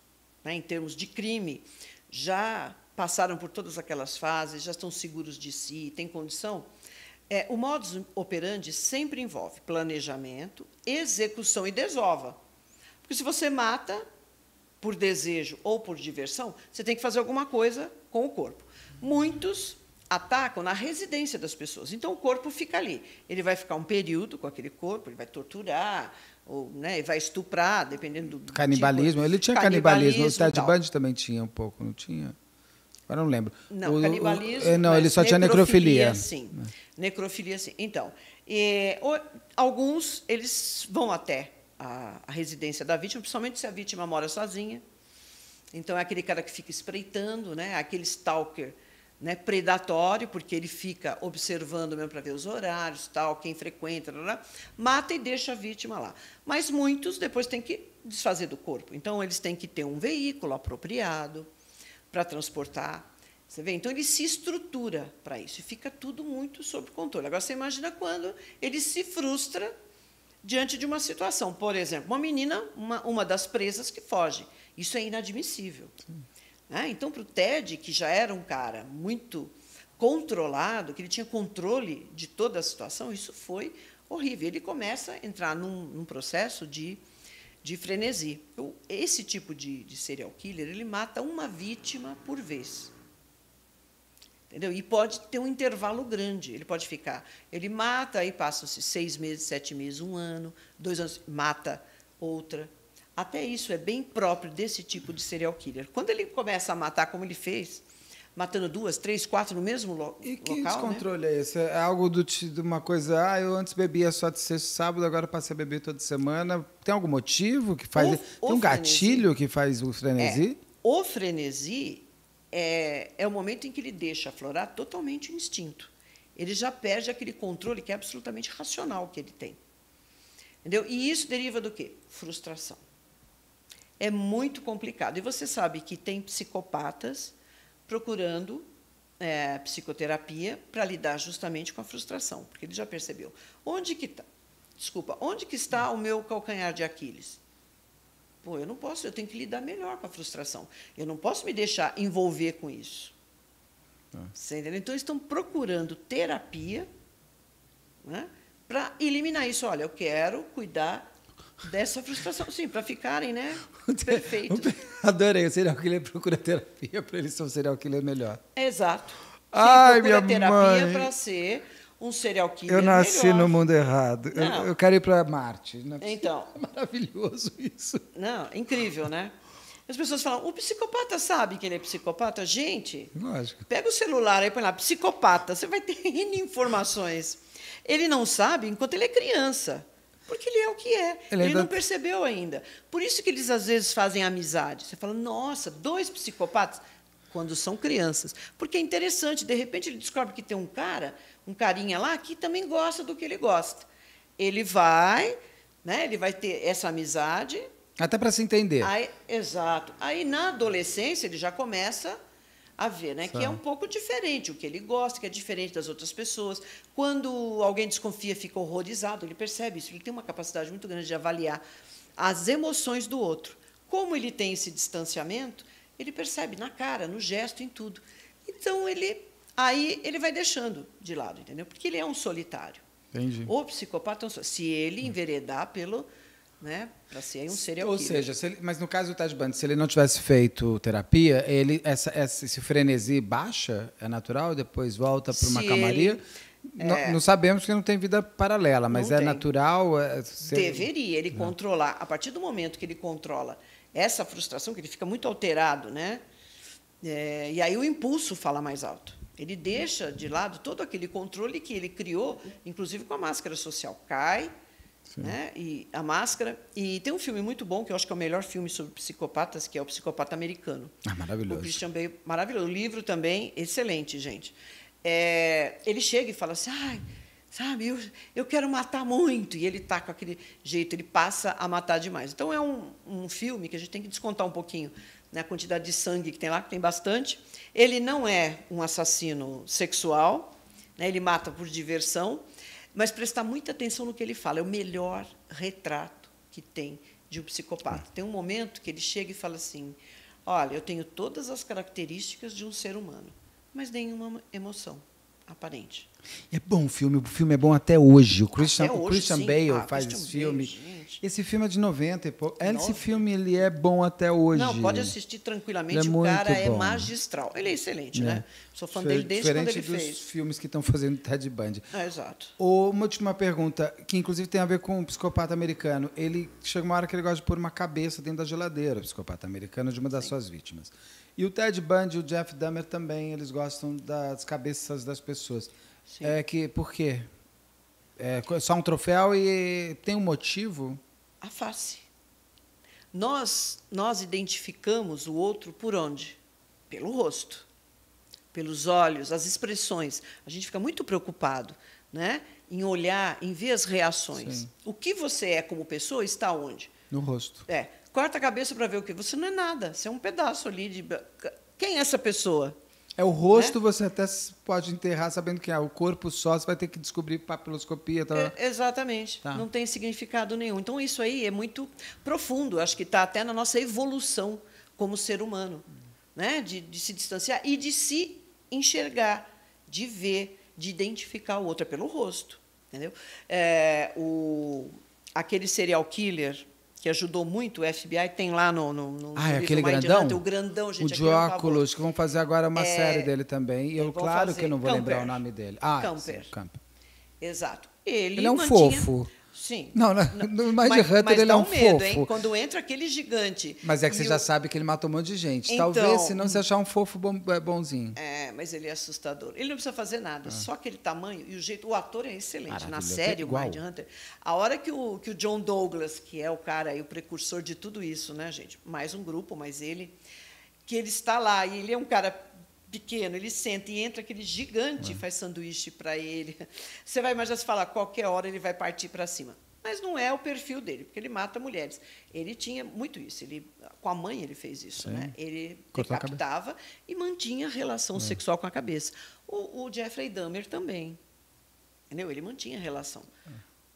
né, em termos de crime, já passaram por todas aquelas fases, já estão seguros de si, têm condição. É, o modus operandi sempre envolve planejamento, execução e desova. Porque se você mata por desejo ou por diversão, você tem que fazer alguma coisa com o corpo. Muitos atacam na residência das pessoas. Então o corpo fica ali. Ele vai ficar um período com aquele corpo, ele vai torturar, ou né, vai estuprar, dependendo do. Tipo canibalismo. Tipo. Ele tinha canibalismo. canibalismo o Ted Bundy também tinha um pouco, não tinha? agora não lembro. Não, o, canibalismo. O, é, não, ele só tinha necrofilia. Sim. É. Necrofilia, sim. Então, e, o, alguns eles vão até a, a, residência da vítima, principalmente se a vítima mora sozinha. Então, é aquele cara que fica espreitando, né? aquele stalker né, predatório, porque ele fica observando mesmo para ver os horários, tal, quem frequenta, blá, blá, mata e deixa a vítima lá. Mas muitos depois têm que desfazer do corpo. Então, eles têm que ter um veículo apropriado para transportar. Você vê? Então, ele se estrutura para isso e fica tudo muito sob controle. Agora, você imagina quando ele se frustra diante de uma situação. Por exemplo, uma menina, uma, uma das presas que foge. Isso é inadmissível. Sim. Né? Então, para o Ted, que já era um cara muito controlado, que ele tinha controle de toda a situação, isso foi horrível. Ele começa a entrar num, num processo de, de frenesi. Eu, esse tipo de, de serial killer, ele mata uma vítima por vez. Entendeu? E pode ter um intervalo grande. Ele pode ficar. Ele mata, aí passam-se seis meses, sete meses, um ano, dois anos, mata outra, até isso é bem próprio desse tipo de serial killer. Quando ele começa a matar como ele fez, matando duas, três, quatro no mesmo lo e local. E né? que descontrole né? é esse? É algo do, de uma coisa, ah, eu antes bebia só de sexta e sábado, agora passei a beber toda semana. Tem algum motivo que faz. O, tem o um frenesi. gatilho que faz o frenesi? É, o frenesi é, é o momento em que ele deixa aflorar totalmente o instinto. Ele já perde aquele controle que é absolutamente racional que ele tem. Entendeu? E isso deriva do quê? Frustração é muito complicado. E você sabe que tem psicopatas procurando é, psicoterapia para lidar justamente com a frustração, porque ele já percebeu. Onde que está? Desculpa, onde que está o meu calcanhar de Aquiles? Pô, eu não posso, eu tenho que lidar melhor com a frustração. Eu não posso me deixar envolver com isso. Ah. Você entendeu? Então, estão procurando terapia né, para eliminar isso. Olha, eu quero cuidar Dessa frustração, sim, para ficarem, né? Perfeito. Adorei, o serial killer procura terapia, para ele ser um serial killer melhor. Exato. Ai, minha terapia mãe. para ser um serial killer Eu nasci melhor. no mundo errado. Eu, eu, quero ir para Marte. É então. É maravilhoso isso. Não, incrível, né? As pessoas falam, o psicopata sabe que ele é psicopata? Gente, Lógico. pega o celular aí põe lá, psicopata, você vai ter informações. Ele não sabe enquanto ele é criança. Porque ele é o que é. Ele, é ele não da... percebeu ainda. Por isso que eles às vezes fazem amizade. Você fala, nossa, dois psicopatas quando são crianças. Porque é interessante, de repente ele descobre que tem um cara, um carinha lá, que também gosta do que ele gosta. Ele vai, né, ele vai ter essa amizade. Até para se entender. Aí, exato. Aí, na adolescência, ele já começa a ver, né? Que é um pouco diferente o que ele gosta, que é diferente das outras pessoas. Quando alguém desconfia, fica horrorizado, ele percebe isso, ele tem uma capacidade muito grande de avaliar as emoções do outro. Como ele tem esse distanciamento, ele percebe na cara, no gesto, em tudo. Então ele aí ele vai deixando de lado, entendeu? Porque ele é um solitário. Entendi. O psicopata é Se ele enveredar pelo né? Para ser um serial Ou seja, se ele, mas no caso do Tadband, se ele não tivesse feito terapia, ele essa, essa esse frenesi baixa, é natural, depois volta para uma se camaria. Ele, não, é, não, sabemos que não tem vida paralela, mas é tem. natural. É, Deveria ele não. controlar. A partir do momento que ele controla essa frustração, que ele fica muito alterado, né? É, e aí o impulso fala mais alto. Ele deixa de lado todo aquele controle que ele criou, inclusive com a máscara social. Cai, né? E a máscara. E tem um filme muito bom, que eu acho que é o melhor filme sobre psicopatas, que é o Psicopata Americano. Ah, maravilhoso. O Christian Bale, maravilhoso. O livro também, excelente, gente. É, ele chega e fala assim, ai, sabe, eu, eu quero matar muito. E ele está com aquele jeito, ele passa a matar demais. Então, é um, um filme que a gente tem que descontar um pouquinho na né? quantidade de sangue que tem lá, que tem bastante. Ele não é um assassino sexual, né? ele mata por diversão, mas prestar muita atenção no que ele fala. É o melhor retrato que tem de um psicopata. É. Tem um momento que ele chega e fala assim: Olha, eu tenho todas as características de um ser humano, mas nenhuma emoção aparente. É bom o filme, o filme é bom até hoje. O Christian, hoje, o Christian sim. Bale ah, faz Christian esse filme. Bale, esse filme é de 90 e pouco. Esse filme ele é bom até hoje. Não, pode assistir tranquilamente. Ele é o cara é bom. é magistral. Ele é excelente, é. né? Sou fã dele desde quando ele dos fez. filmes que estão fazendo Ted Bundy. É, exato. Uma última pergunta, que inclusive tem a ver com o um psicopata americano. Ele chega uma hora que ele gosta de pôr uma cabeça dentro da geladeira, o psicopata americano, de uma das Sim. suas vítimas. E o Ted Bundy e o Jeff Dahmer também, eles gostam das cabeças das pessoas. Sim. É que, por quê? É só um troféu e tem um motivo? A face. Nós, nós identificamos o outro por onde? Pelo rosto, pelos olhos, as expressões. A gente fica muito preocupado né? em olhar, em ver as reações. Sim. O que você é como pessoa está onde? No rosto. É. Corta a cabeça para ver o que? Você não é nada. Você é um pedaço ali de. Quem é essa pessoa? É o rosto né? você até pode enterrar sabendo que é o corpo só, você vai ter que descobrir papiloscopia. Tá? É, exatamente. Tá. Não tem significado nenhum. Então, isso aí é muito profundo. Acho que está até na nossa evolução como ser humano, hum. né? De, de, se distanciar e de se enxergar, de ver, de identificar o outro. É pelo rosto. Entendeu? É, o, aquele serial killer que ajudou muito, o FBI tem lá no. no, no ah, é aquele né? grandão? o grandão, gente. O de óculos, que vão fazer agora uma é, série dele também. E eu, claro que não vou Camper. lembrar o nome dele. Ah, Camper. Sim, Camper. Exato. Ele, ele é um mantinha, fofo. Sim. Não, não, não mas, mas Hunter mas ele é um medo, fofo. Hein? Quando entra aquele gigante. Mas é que você o... já sabe que ele matou um monte de gente. Então, Talvez, se não, se hum. achar um fofo bom, é, bonzinho. É, mas ele é assustador. Ele não precisa fazer nada, ah. só aquele tamanho e o jeito. O ator é excelente. Na é série, é o Mind Hunter. A hora que o, que o John Douglas, que é o cara e o precursor de tudo isso, né, gente? Mais um grupo, mas ele. Que ele está lá e ele é um cara pequeno, ele senta e entra aquele gigante e é. faz sanduíche para ele. Você vai imaginar se falar, qualquer hora ele vai partir para cima. Mas não é o perfil dele, porque ele mata mulheres. Ele tinha muito isso. Ele, com a mãe ele fez isso, né? Ele Cortou decapitava e mantinha relação é. sexual com a cabeça. O, o, Jeffrey Dahmer também, entendeu? Ele mantinha relação. É.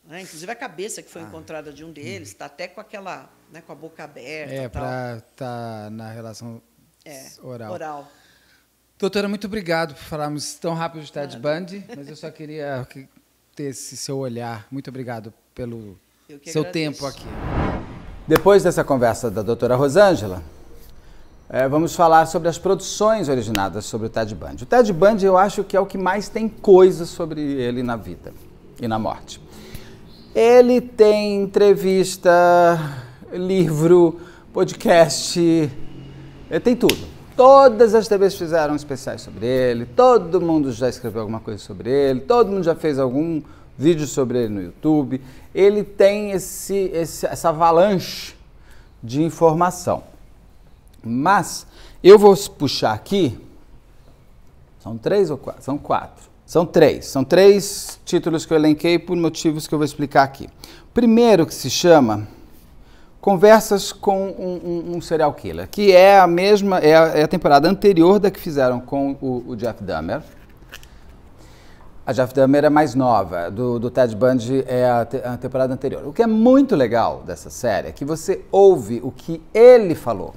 Né? Inclusive a cabeça que foi ah. encontrada de um é. deles está até com aquela, né, com a boca aberta. É para estar tá na relação é, oral. Oral. Doutora, muito obrigado por falarmos tão rápido de Ted claro. Bundy, mas eu só queria ter esse seu olhar. Muito obrigado pelo seu agradeço. tempo aqui. Depois dessa conversa da doutora Rosângela, é, vamos falar sobre as produções originadas sobre o Ted Bundy. O Ted Bundy eu acho que é o que mais tem coisa sobre ele na vida e na morte. Ele tem entrevista, livro, podcast, ele é, tem tudo. Todas as TVs fizeram especiais sobre ele, todo mundo já escreveu alguma coisa sobre ele, todo mundo já fez algum vídeo sobre ele no YouTube. Ele tem esse, esse essa avalanche de informação. Mas eu vou puxar aqui. São três ou quatro? São quatro. São três. São três títulos que eu elenquei por motivos que eu vou explicar aqui. Primeiro que se chama conversas com um, um, um, serial killer, que é a mesma, é a, é a temporada anterior da que fizeram com o, o, Jeff Dahmer. A Jeff Dahmer é mais nova, do, do Ted Bundy é a, te, a, temporada anterior. O que é muito legal dessa série é que você ouve o que ele falou.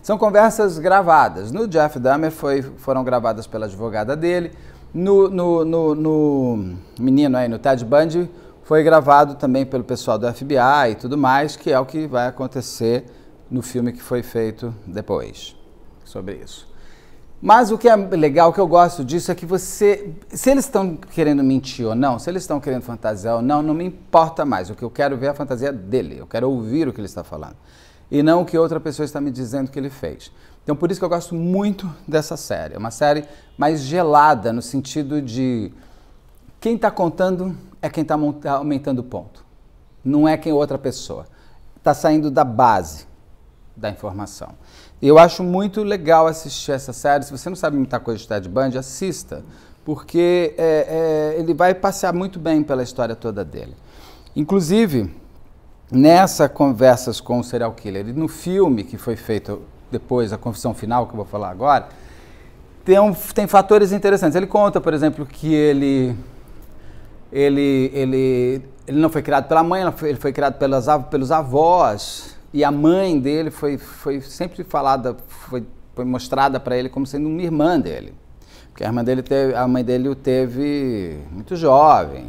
São conversas gravadas. No Jeff Dahmer foi, foram gravadas pela advogada dele. No, no, no, no menino aí, no Ted Bundy, foi gravado também pelo pessoal do FBI e tudo mais, que é o que vai acontecer no filme que foi feito depois sobre isso. Mas o que é legal, o que eu gosto disso é que você. Se eles estão querendo mentir ou não, se eles estão querendo fantasiar ou não, não me importa mais. O que eu quero ver é a fantasia dele. Eu quero ouvir o que ele está falando. E não o que outra pessoa está me dizendo que ele fez. Então por isso que eu gosto muito dessa série. É uma série mais gelada, no sentido de quem está contando é quem está tá aumentando o ponto, não é quem outra pessoa. Está saindo da base da informação. Eu acho muito legal assistir essa série. Se você não sabe muita coisa de Ted Bundy, assista, porque é, é, ele vai passear muito bem pela história toda dele. Inclusive, nessa conversas com o serial killer, e no filme que foi feito depois, a confissão final que eu vou falar agora, tem, um, tem fatores interessantes. Ele conta, por exemplo, que ele ele, ele, ele não foi criado pela mãe, ele foi criado pelas, pelos avós. E a mãe dele foi, foi sempre falada, foi, foi mostrada para ele como sendo uma irmã dele. Porque a, irmã dele teve, a mãe dele o teve muito jovem,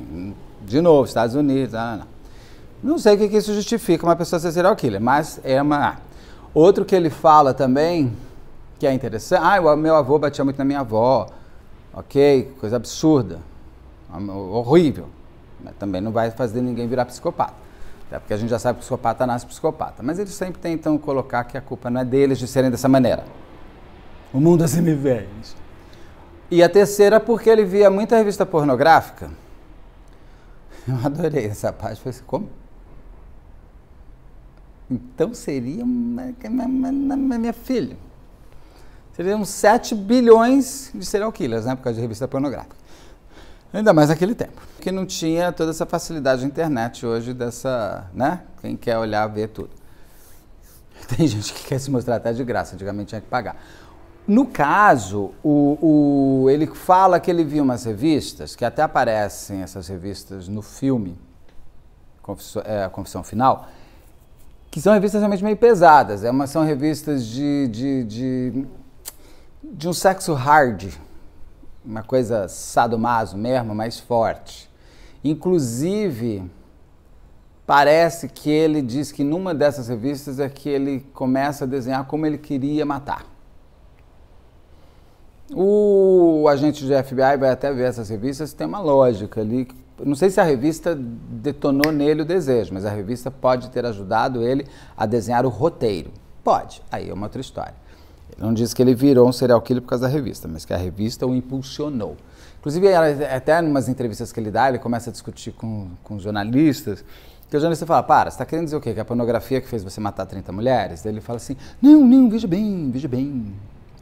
de novo, Estados Unidos. Não, não. não sei o que, que, isso justifica uma pessoa ser serial killer, mas é uma. Ah. Outro que ele fala também, que é interessante, ah, o meu avô batia muito na minha avó, ok? Coisa absurda. Hum, horrível. Mas também não vai fazer ninguém virar psicopata. Até porque a gente já sabe que o psicopata nasce psicopata. Mas eles sempre tentam colocar que a culpa não é deles de serem dessa maneira. O mundo assim é me E a terceira, porque ele via muita revista pornográfica. Eu adorei essa parte. Falei assim, como? Então seria né, é minha filha. Seriam 7 bilhões de serial killers, né? Por causa de revista pornográfica. Ainda mais naquele tempo, que não tinha toda essa facilidade de internet hoje dessa, né? Quem quer olhar, ver tudo. Tem gente que quer se mostrar até de graça, antigamente tinha que pagar. No caso, o, o, ele fala que ele viu umas revistas, que até aparecem essas revistas no filme é, a é, Confissão Final, que são revistas realmente meio pesadas. É uma, são revistas de, de, de, de um sexo hard, uma coisa sadomaso mesmo, mais forte. Inclusive, parece que ele diz que numa dessas revistas é que ele começa a desenhar como ele queria matar. O agente do FBI vai até ver essas revistas, tem uma lógica ali. Não sei se a revista detonou nele o desejo, mas a revista pode ter ajudado ele a desenhar o roteiro. Pode, aí é uma outra história. Não diz que ele virou um serial killer por causa da revista, mas que a revista o impulsionou. Inclusive, é até em umas entrevistas que ele dá, ele começa a discutir com, com jornalistas, que o jornalista fala, para, você está querendo dizer o quê? Que a pornografia que fez você matar 30 mulheres? Daí ele fala assim, não, não, veja bem, veja bem,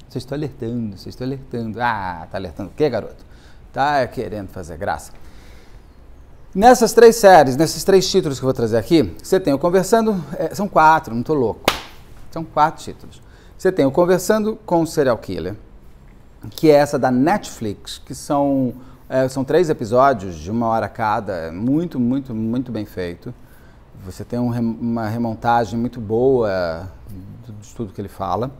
Você está alertando, você está alertando. Ah, está alertando o quê, garoto? Tá querendo fazer graça. Nessas três séries, nesses três títulos que eu vou trazer aqui, você tem o Conversando, é, são quatro, não estou louco. São quatro títulos. Você tem o Conversando com o Serial Killer, que é essa da Netflix, que são, é, são três episódios de uma hora cada, é muito, muito, muito bem feito. Você tem um, uma remontagem muito boa de tudo que ele fala.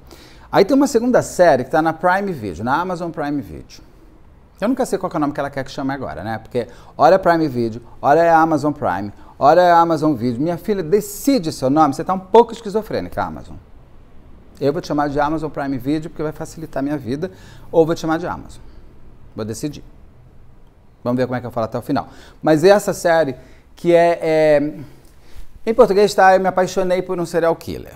Aí tem uma segunda série que está na Prime Video, na Amazon Prime Video. Eu nunca sei qual é o nome que ela quer que chame agora, né? Porque olha é Prime Video, olha é Amazon Prime, olha é Amazon Video. Minha filha, decide seu nome, você está um pouco esquizofrênica, Amazon. Eu vou te chamar de Amazon Prime Video porque vai facilitar a minha vida, ou vou te chamar de Amazon. Vou decidir. Vamos ver como é que eu falo até o final. Mas essa série, que é. é... Em português está, eu me apaixonei por um serial killer.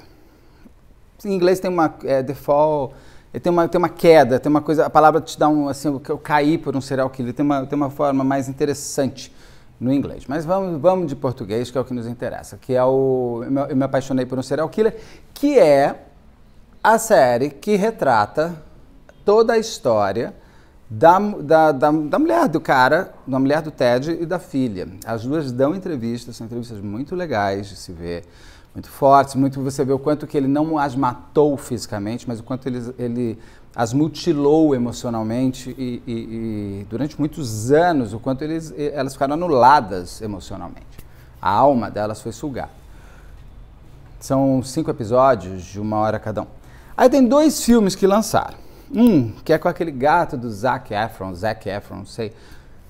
Em inglês tem uma é, default. Tem uma, tem uma queda, tem uma coisa. A palavra te dá um. Assim, eu caí por um serial killer. Tem uma, tem uma forma mais interessante no inglês. Mas vamos, vamos de português, que é o que nos interessa, que é o Eu Me Apaixonei por um Serial Killer, que é a série que retrata toda a história da, da, da, da, mulher do cara, da mulher do Ted e da filha. As duas dão entrevistas, são entrevistas muito legais de se ver, muito fortes, muito você vê o quanto que ele não as matou fisicamente, mas o quanto ele, ele as mutilou emocionalmente e, e, e durante muitos anos o quanto eles, elas ficaram anuladas emocionalmente. A alma delas foi sugada. São cinco episódios de uma hora cada um. Aí tem dois filmes que lançaram. Um, que é com aquele gato do Zac Efron, Zac Efron, não sei.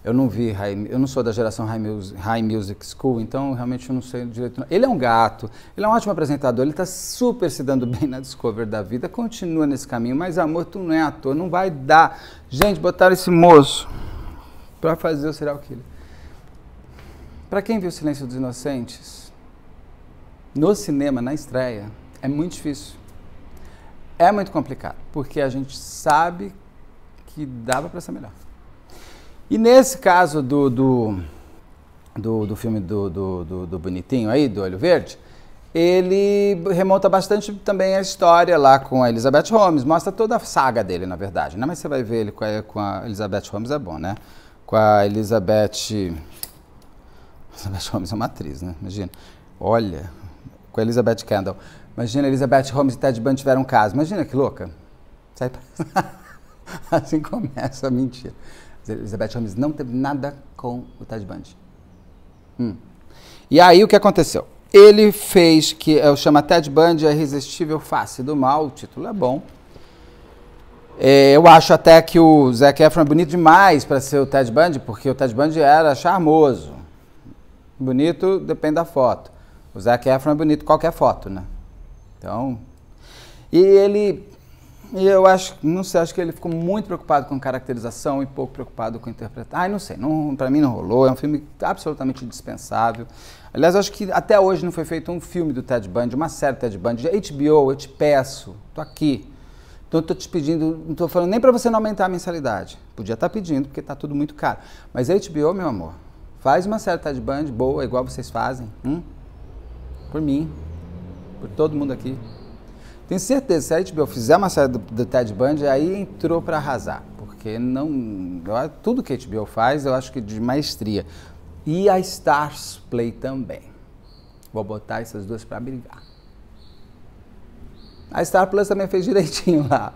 Eu não vi, eu não sou da geração High Music, High Music School, então realmente eu não sei direito. Ele é um gato, ele é um ótimo apresentador, ele está super se dando bem na Discover da vida, continua nesse caminho, mas amor, tu não é ator, não vai dar. Gente, botaram esse moço para fazer o serial killer. Para quem viu o Silêncio dos Inocentes, no cinema, na estreia, é muito difícil. É muito complicado, porque a gente sabe que dava para ser melhor. E nesse caso do, do, do, do filme do, do, do, do Bonitinho aí, do Olho Verde, ele remonta bastante também a história lá com a Elizabeth Holmes, mostra toda a saga dele, na verdade. Né? Mas você vai ver ele com a, com a Elizabeth Holmes, é bom, né? Com a Elizabeth. Elizabeth Holmes é uma atriz, né? Imagina. Olha, com a Elizabeth Kendall. Imagina Elizabeth Holmes e Ted Bundy tiveram um caso. Imagina que louca. Sai pra... assim começa a mentira. Elizabeth Holmes não teve nada com o Ted Bundy. Hum. E aí o que aconteceu? Ele fez que eu chamo Ted Bundy a irresistível face do mal. O título é bom. É, eu acho até que o Zac Efron é bonito demais para ser o Ted Bundy, porque o Ted Bundy era charmoso. Bonito depende da foto. O Zac Efron é bonito qualquer foto, né? Então, e ele, eu acho, não sei, acho que ele ficou muito preocupado com caracterização e pouco preocupado com interpretar. Ai, não sei, não, para mim não rolou, é um filme absolutamente dispensável. Aliás, acho que até hoje não foi feito um filme do Ted Bundy, uma série do Ted Bundy. HBO, eu te peço, tô aqui. Então eu tô te pedindo, não tô falando nem para você não aumentar a mensalidade. Podia estar tá pedindo, porque tá tudo muito caro. Mas HBO, meu amor, faz uma série do Ted Bundy boa, igual vocês fazem. Hum? Por mim por todo mundo aqui. Tenho certeza, se a HBO fizer uma série do, do Ted Bundy, aí entrou para arrasar, porque não, eu, tudo que a HBO faz, eu acho que de maestria. E a Stars Play também. Vou botar essas duas para brigar. A Star Plus também fez direitinho lá.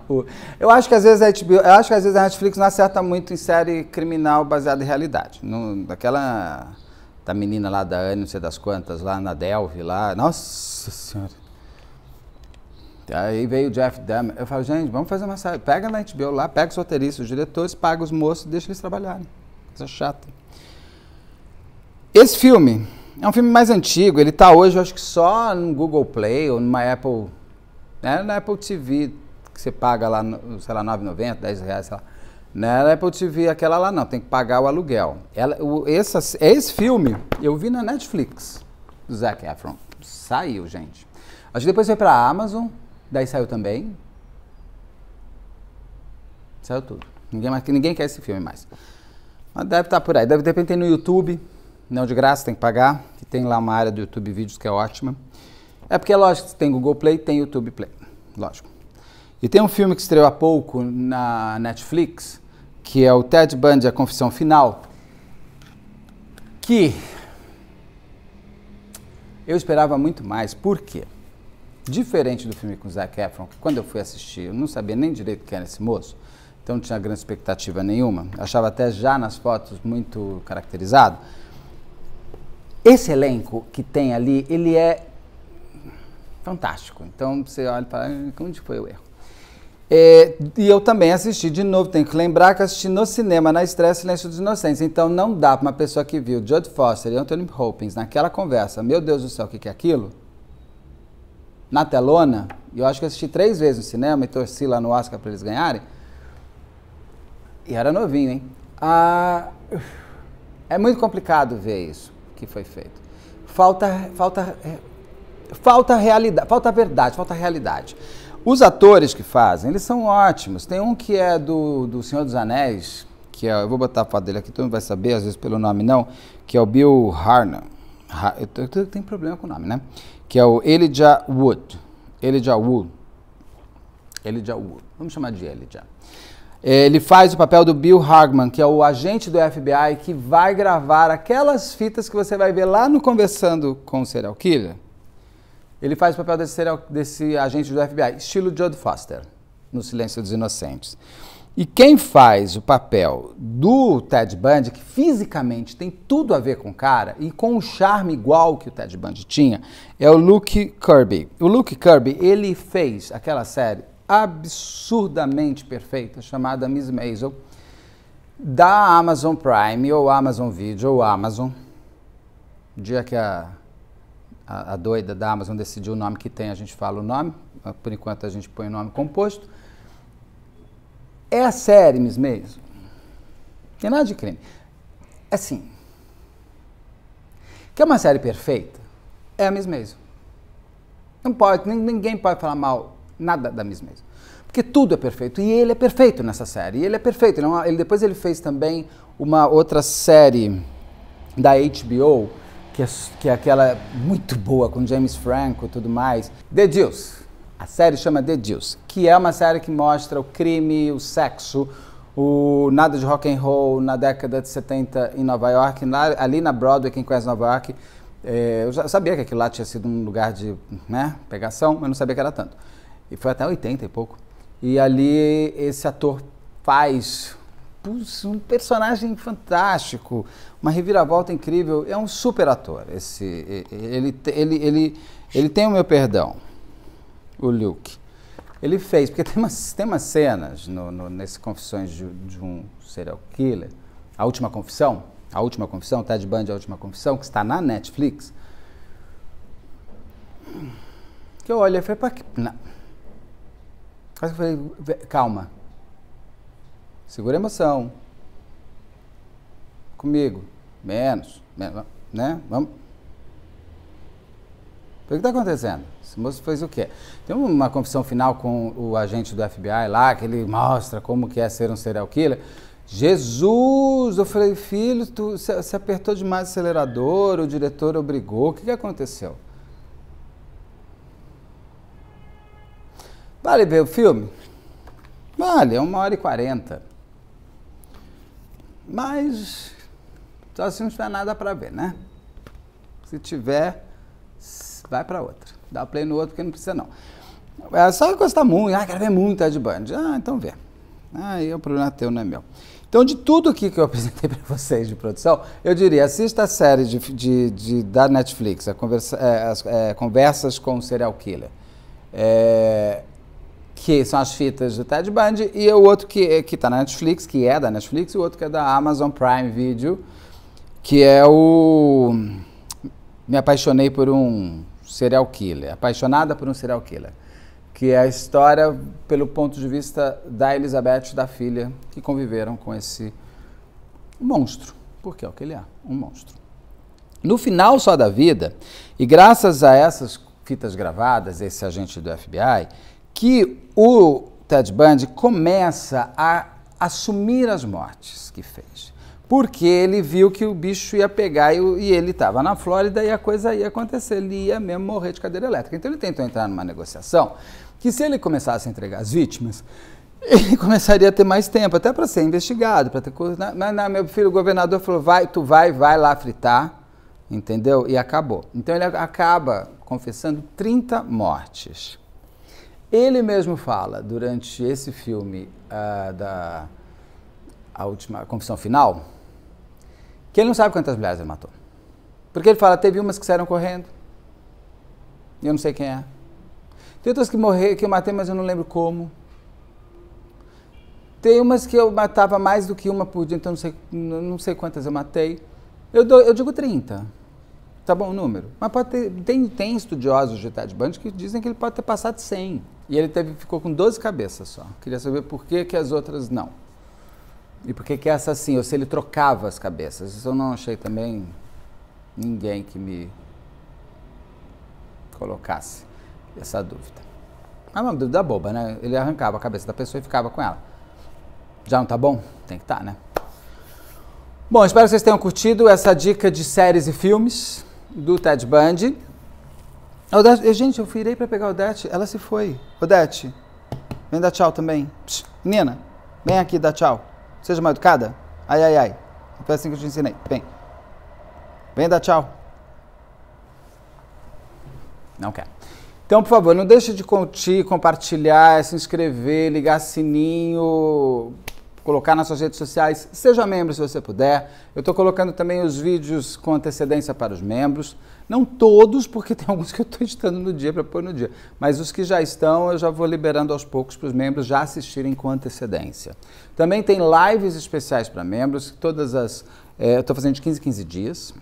Eu acho que às vezes a HBO, eu acho que às vezes a Netflix não acerta muito em série criminal baseada em realidade. No, daquela da menina lá da Anne, não sei das quantas, lá na Delve, lá. Nossa Senhora. Aí veio o Jeff Dahmer. Eu falo, gente, vamos fazer uma série. Pega na HBO lá, pega os roteiristas, os diretores, paga os moços, deixa eles trabalharem. Coisa chata. Esse filme é um filme mais antigo. Ele está hoje, eu acho que só no Google Play ou numa Apple... Né, na Apple TV, que você paga lá, sei lá, R$ 9,90, R$ 10, reais, sei lá. Não era é Apple TV aquela lá, não. Tem que pagar o aluguel. Ela, o, essa, esse filme eu vi na Netflix do Zac Efron. Saiu, gente. Acho que depois foi pra Amazon, daí saiu também. Saiu tudo. Ninguém, mais, ninguém quer esse filme mais. Mas deve estar tá por aí. Deve, de tem no YouTube. Não de graça, tem que pagar. Que tem lá uma área do YouTube Vídeos que é ótima. É porque, lógico, tem Google Play, tem YouTube Play. Lógico. E tem um filme que estreou há pouco na Netflix, que é o Ted Bundy, A Confissão Final, que eu esperava muito mais. Por quê? Diferente do filme com o Zac Efron, que quando eu fui assistir, eu não sabia nem direito quem era esse moço, então não tinha grande expectativa nenhuma. Achava até já nas fotos muito caracterizado. Esse elenco que tem ali, ele é fantástico. Então você olha e fala, ah, onde foi o erro? É, e eu também assisti de novo, tenho que lembrar que assisti no cinema, na estreia Silêncio dos Inocentes. Então não dá para uma pessoa que viu Jodie Foster e Anthony Hopkins naquela conversa, meu Deus do céu, o que, que é aquilo? Na telona, eu acho que assisti três vezes no cinema e torci lá no Oscar para eles ganharem. E era novinho, hein? Ah, é muito complicado ver isso que foi feito. Falta, falta, é, falta realidade, falta verdade, falta realidade. Os atores que fazem, eles são ótimos. Tem um que é do, do Senhor dos Anéis, que é, eu vou botar a foto dele aqui, todo mundo vai saber, às vezes pelo nome não, que é o Bill Harnan. Eu, eu tenho problema com o nome, né? Que é o Elijah Wood. Elijah Wood. Elijah Wood. Vamos chamar de Elijah. Ele faz o papel do Bill Hagman, que é o agente do FBI que vai gravar aquelas fitas que você vai ver lá no Conversando com o Serial Killer ele faz o papel desse, serial, desse agente do FBI, estilo Jodie Foster, no Silêncio dos Inocentes. E quem faz o papel do Ted Bundy, que fisicamente tem tudo a ver com o cara e com um charme igual que o Ted Bundy tinha, é o Luke Kirby. O Luke Kirby, ele fez aquela série absurdamente perfeita chamada Miss Maisel da Amazon Prime ou Amazon Video ou Amazon. Dia que a a, a doida da Amazon decidiu o nome que tem, a gente fala o nome, por enquanto a gente põe o nome composto. É a série mesmo. Tem nada de crime. Assim, que é uma série perfeita, é a Miss Maisel. Não pode, ninguém pode falar mal nada da Miss Maisel. Porque tudo é perfeito. E ele é perfeito nessa série. E ele é perfeito. Ele, é depois ele fez também uma outra série da HBO que é, que é aquela muito boa com James Franco e tudo mais. The Deuce. A série chama The Deuce, que é uma série que mostra o crime, o sexo, o nada de rock and roll na década de 70 em Nova York, ali na Broadway, quem conhece Nova York, é, eu já sabia que aquilo lá tinha sido um lugar de né, pegação, mas não sabia que era tanto. E foi até 80 e pouco. E ali esse ator faz putz, um personagem fantástico, uma reviravolta incrível. É um super ator. Esse, ele, ele, ele, ele tem o meu perdão, o Luke. Ele fez, porque tem umas, tem umas cenas no, no, nesse Confissões de, de, um Serial Killer, A Última Confissão, A Última Confissão, Ted Bundy, A Última Confissão, que está na Netflix, que eu olhei e falei, pra que... Não. Aí eu falei, calma, Segura a emoção. Comigo. Menos. menos né? Vamos. O que está acontecendo? Esse moço fez o quê? Tem uma confissão final com o agente do FBI lá, que ele mostra como que é ser um serial killer. Jesus, eu falei, filho, tu se apertou demais o acelerador, o diretor obrigou, o que, que aconteceu? Vale ver o filme? Vale, é uma hora e quarenta. Mas só se não tiver nada para ver, né? Se tiver, vai para outra. Dá play no outro porque não precisa não. É só gostar muito. Ah, quero ver muito Ed Band. Ah, então vê. Aí ah, o problema teu não é meu. Então, de tudo aqui que eu apresentei para vocês de produção, eu diria, assista a série de, de, de da Netflix, a conversa, é, as é, Conversas com o Serial Killer. É, que são as fitas do Ted Bundy, e o outro que está eh, na Netflix, que é da Netflix, e o outro que é da Amazon Prime Video, que é o... Me apaixonei por um serial killer, apaixonada por um serial killer, que é a história pelo ponto de vista da Elizabeth, da filha, que conviveram com esse monstro, porque é o que ele é, um monstro. No final só da vida, e graças a essas fitas gravadas, esse agente do FBI, que o Ted Bundy começa a assumir as mortes que fez. Porque ele viu que o bicho ia pegar e, ele estava na Flórida e a coisa ia acontecer, ele ia mesmo morrer de cadeira elétrica. Então ele tentou entrar numa negociação que, se ele começasse a entregar as vítimas, ele começaria a ter mais tempo, até para ser investigado, para ter coisa. Mas não, meu filho, o governador falou: vai, tu vai, vai lá fritar, entendeu? E acabou. Então ele acaba confessando 30 mortes. Ele mesmo fala durante esse filme uh, da a última confissão final que ele não sabe quantas mulheres ele matou. Porque ele fala, teve umas que saíram correndo. E eu não sei quem é. Tem outras que morrer, que eu matei, mas eu não lembro como. Tem umas que eu matava mais do que uma por dia, então não sei, não sei quantas eu matei. Eu, dou, eu digo 30. Tá bom o número. Mas pode ter, tem, tem estudiosos de Ted Bundy que dizem que ele pode ter passado 100. E ele teve, ficou com 12 cabeças só. Queria saber por que, que as outras não. E por que, que essa sim, ou se ele trocava as cabeças. Isso eu não achei também ninguém que me colocasse essa dúvida. Ah, uma dúvida boba, né? Ele arrancava a cabeça da pessoa e ficava com ela. Já não tá bom? Tem que estar, tá, né? Bom, espero que vocês tenham curtido essa dica de séries e filmes do Ted Bundy. Odete, eu, gente, eu virei para pegar a Odete, ela se foi. Odete, vem dar tchau também. Psh, menina, vem aqui dar tchau. Seja mais educada. Ai, ai, ai. Foi assim que eu te ensinei. Vem. Vem dar tchau. Não quer. Então, por favor, não deixe de curtir, compartilhar, se inscrever, ligar sininho, colocar nas suas redes sociais. Seja membro se você puder. Eu estou colocando também os vídeos com antecedência para os membros. Não todos, porque tem alguns que eu estou editando no dia para pôr no dia, mas os que já estão eu já vou liberando aos poucos para os membros já assistirem com antecedência. Também tem lives especiais para membros, todas as. É, eu estou fazendo de 15 em 15 dias,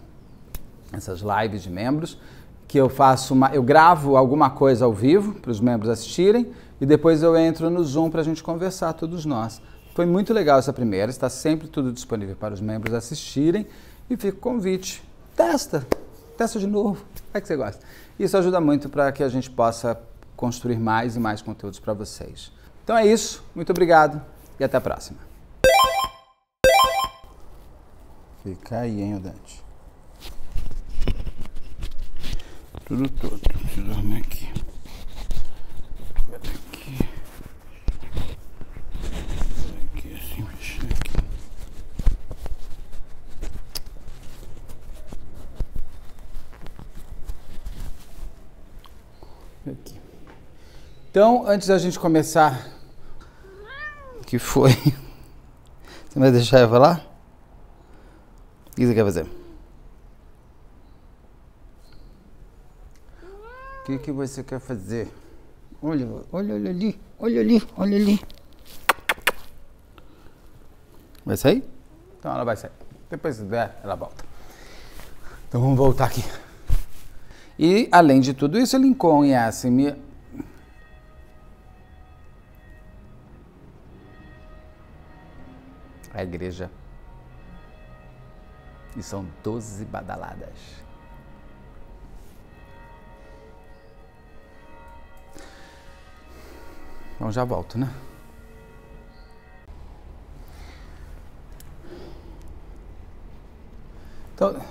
essas lives de membros, que eu faço uma. Eu gravo alguma coisa ao vivo para os membros assistirem e depois eu entro no Zoom para a gente conversar, todos nós. Foi muito legal essa primeira, está sempre tudo disponível para os membros assistirem e fica o convite. Testa! testa de novo, vai é que você gosta. Isso ajuda muito para que a gente possa construir mais e mais conteúdos para vocês. Então é isso, muito obrigado e até a próxima. Fica aí, hein, Dante. Tudo todo. eu dormir aqui. Então, antes da gente começar, o que foi? Você vai deixar eu falar? O que você quer fazer? O que, que você quer fazer? Olha, olha, olha ali, olha ali, olha ali. Vai sair? Então ela vai sair. Depois se der, ela volta. Então vamos voltar aqui. E além de tudo isso, ele e se a igreja. E são doze badaladas. Então já volto, né? Então,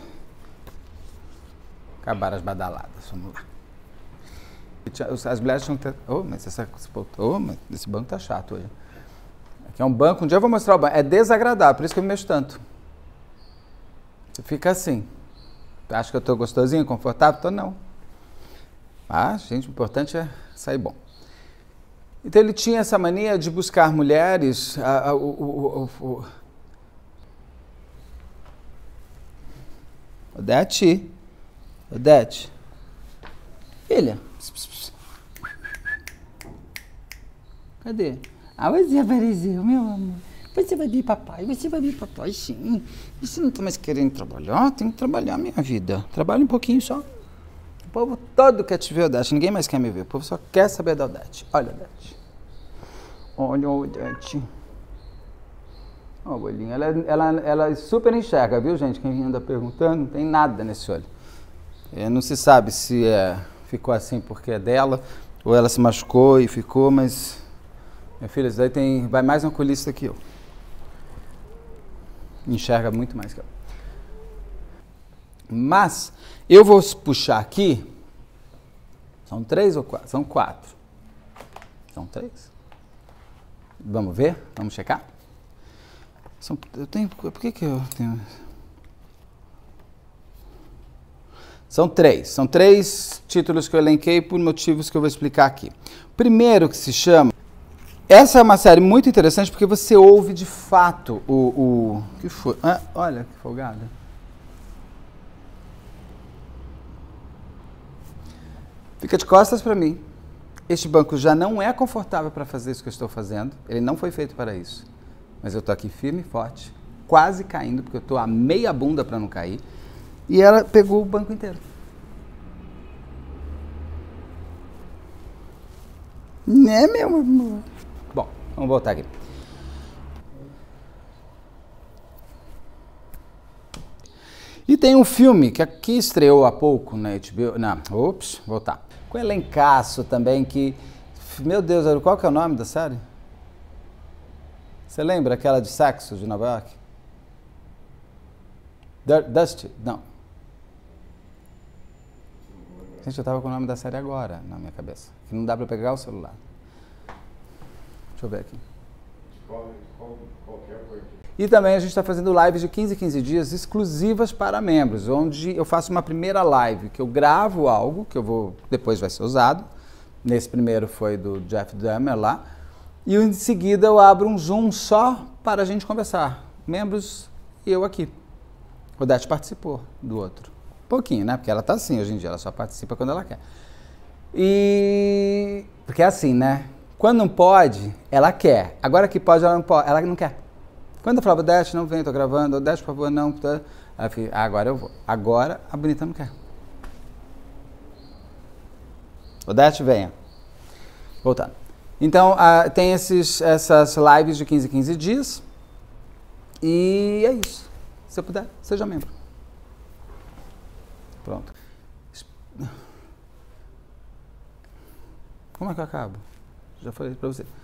acabaram as badaladas, vamos lá. As mulheres tinham que Oh, mas essa. Oh, mas esse banco tá chato hoje. Aqui é um banco, um dia eu vou mostrar o banco. É desagradável, por isso que eu mexo tanto. Você fica assim. Acho que eu estou gostosinho, confortável? Estou não. Ah, gente, o importante é sair bom. Então ele tinha essa mania de buscar mulheres. A, a, o, o, o, Odete. Odete. Filha. Cadê? Ah, é, você apareceu, meu amor. Você vai vir papai, você vai vir papai, sim. Você não está mais querendo trabalhar? Tem que trabalhar, minha vida. Trabalha um pouquinho só. O povo todo quer te ver, Odete. Ninguém mais quer me ver. O povo só quer saber da Odete. Olha, Odete. Olha, Odete. Ó, oh, Ela, ela, ela é super enxerga, viu, gente? Quem anda perguntando, não tem nada nesse olho. É, não se sabe se é, ficou assim porque é dela, ou ela se machucou e ficou, mas meu filho, isso daí tem, vai mais um oculista aqui, Enxerga muito mais que eu. Mas eu vou puxar aqui. São três ou quatro? São quatro. São três. Vamos ver? Vamos checar? São, eu tenho. Por que, que eu tenho. São três. São três títulos que eu elenquei por motivos que eu vou explicar aqui. O primeiro que se chama. Essa é uma série muito interessante porque você ouve de fato o. o que foi? Ah, olha que folgada. Fica de costas para mim. Este banco já não é confortável para fazer isso que eu estou fazendo. Ele não foi feito para isso. Mas eu estou aqui firme e forte, quase caindo, porque eu estou a meia bunda para não cair. E ela pegou o banco inteiro. Né, meu amor? Vamos voltar aqui. E tem um filme que aqui estreou há pouco na HBO, Não, ops, voltar. Com elencaço também que, meu Deus, qual que é o nome da série? Você lembra aquela de sexo de Nova York? Dust? Não. Gente, eu tava com o nome da série agora na minha cabeça. Que não dá para pegar o celular. Deixa eu ver aqui. É e também a gente está fazendo lives de 15 15 dias exclusivas para membros, onde eu faço uma primeira live, que eu gravo algo, que eu vou depois vai ser usado. Nesse primeiro foi do Jeff Dahmer lá. E em seguida eu abro um Zoom só para a gente conversar. Membros e eu aqui. O Odete participou do outro. Pouquinho, né? Porque ela tá assim hoje em dia, ela só participa quando ela quer. E. Porque é assim, né? Quando não pode, ela quer. Agora que pode, ela não pode, ela não quer. Quando eu falava, Odete, não vem, tô gravando, Odete, por favor, não. Tá? Ela fica, ah, agora eu vou. Agora a bonita não quer. O venha. Voltando. Então, uh, tem esses, essas lives de 15 15 dias. E é isso. Se eu puder, seja membro. Pronto. Como é que eu acabo? Já falei para você.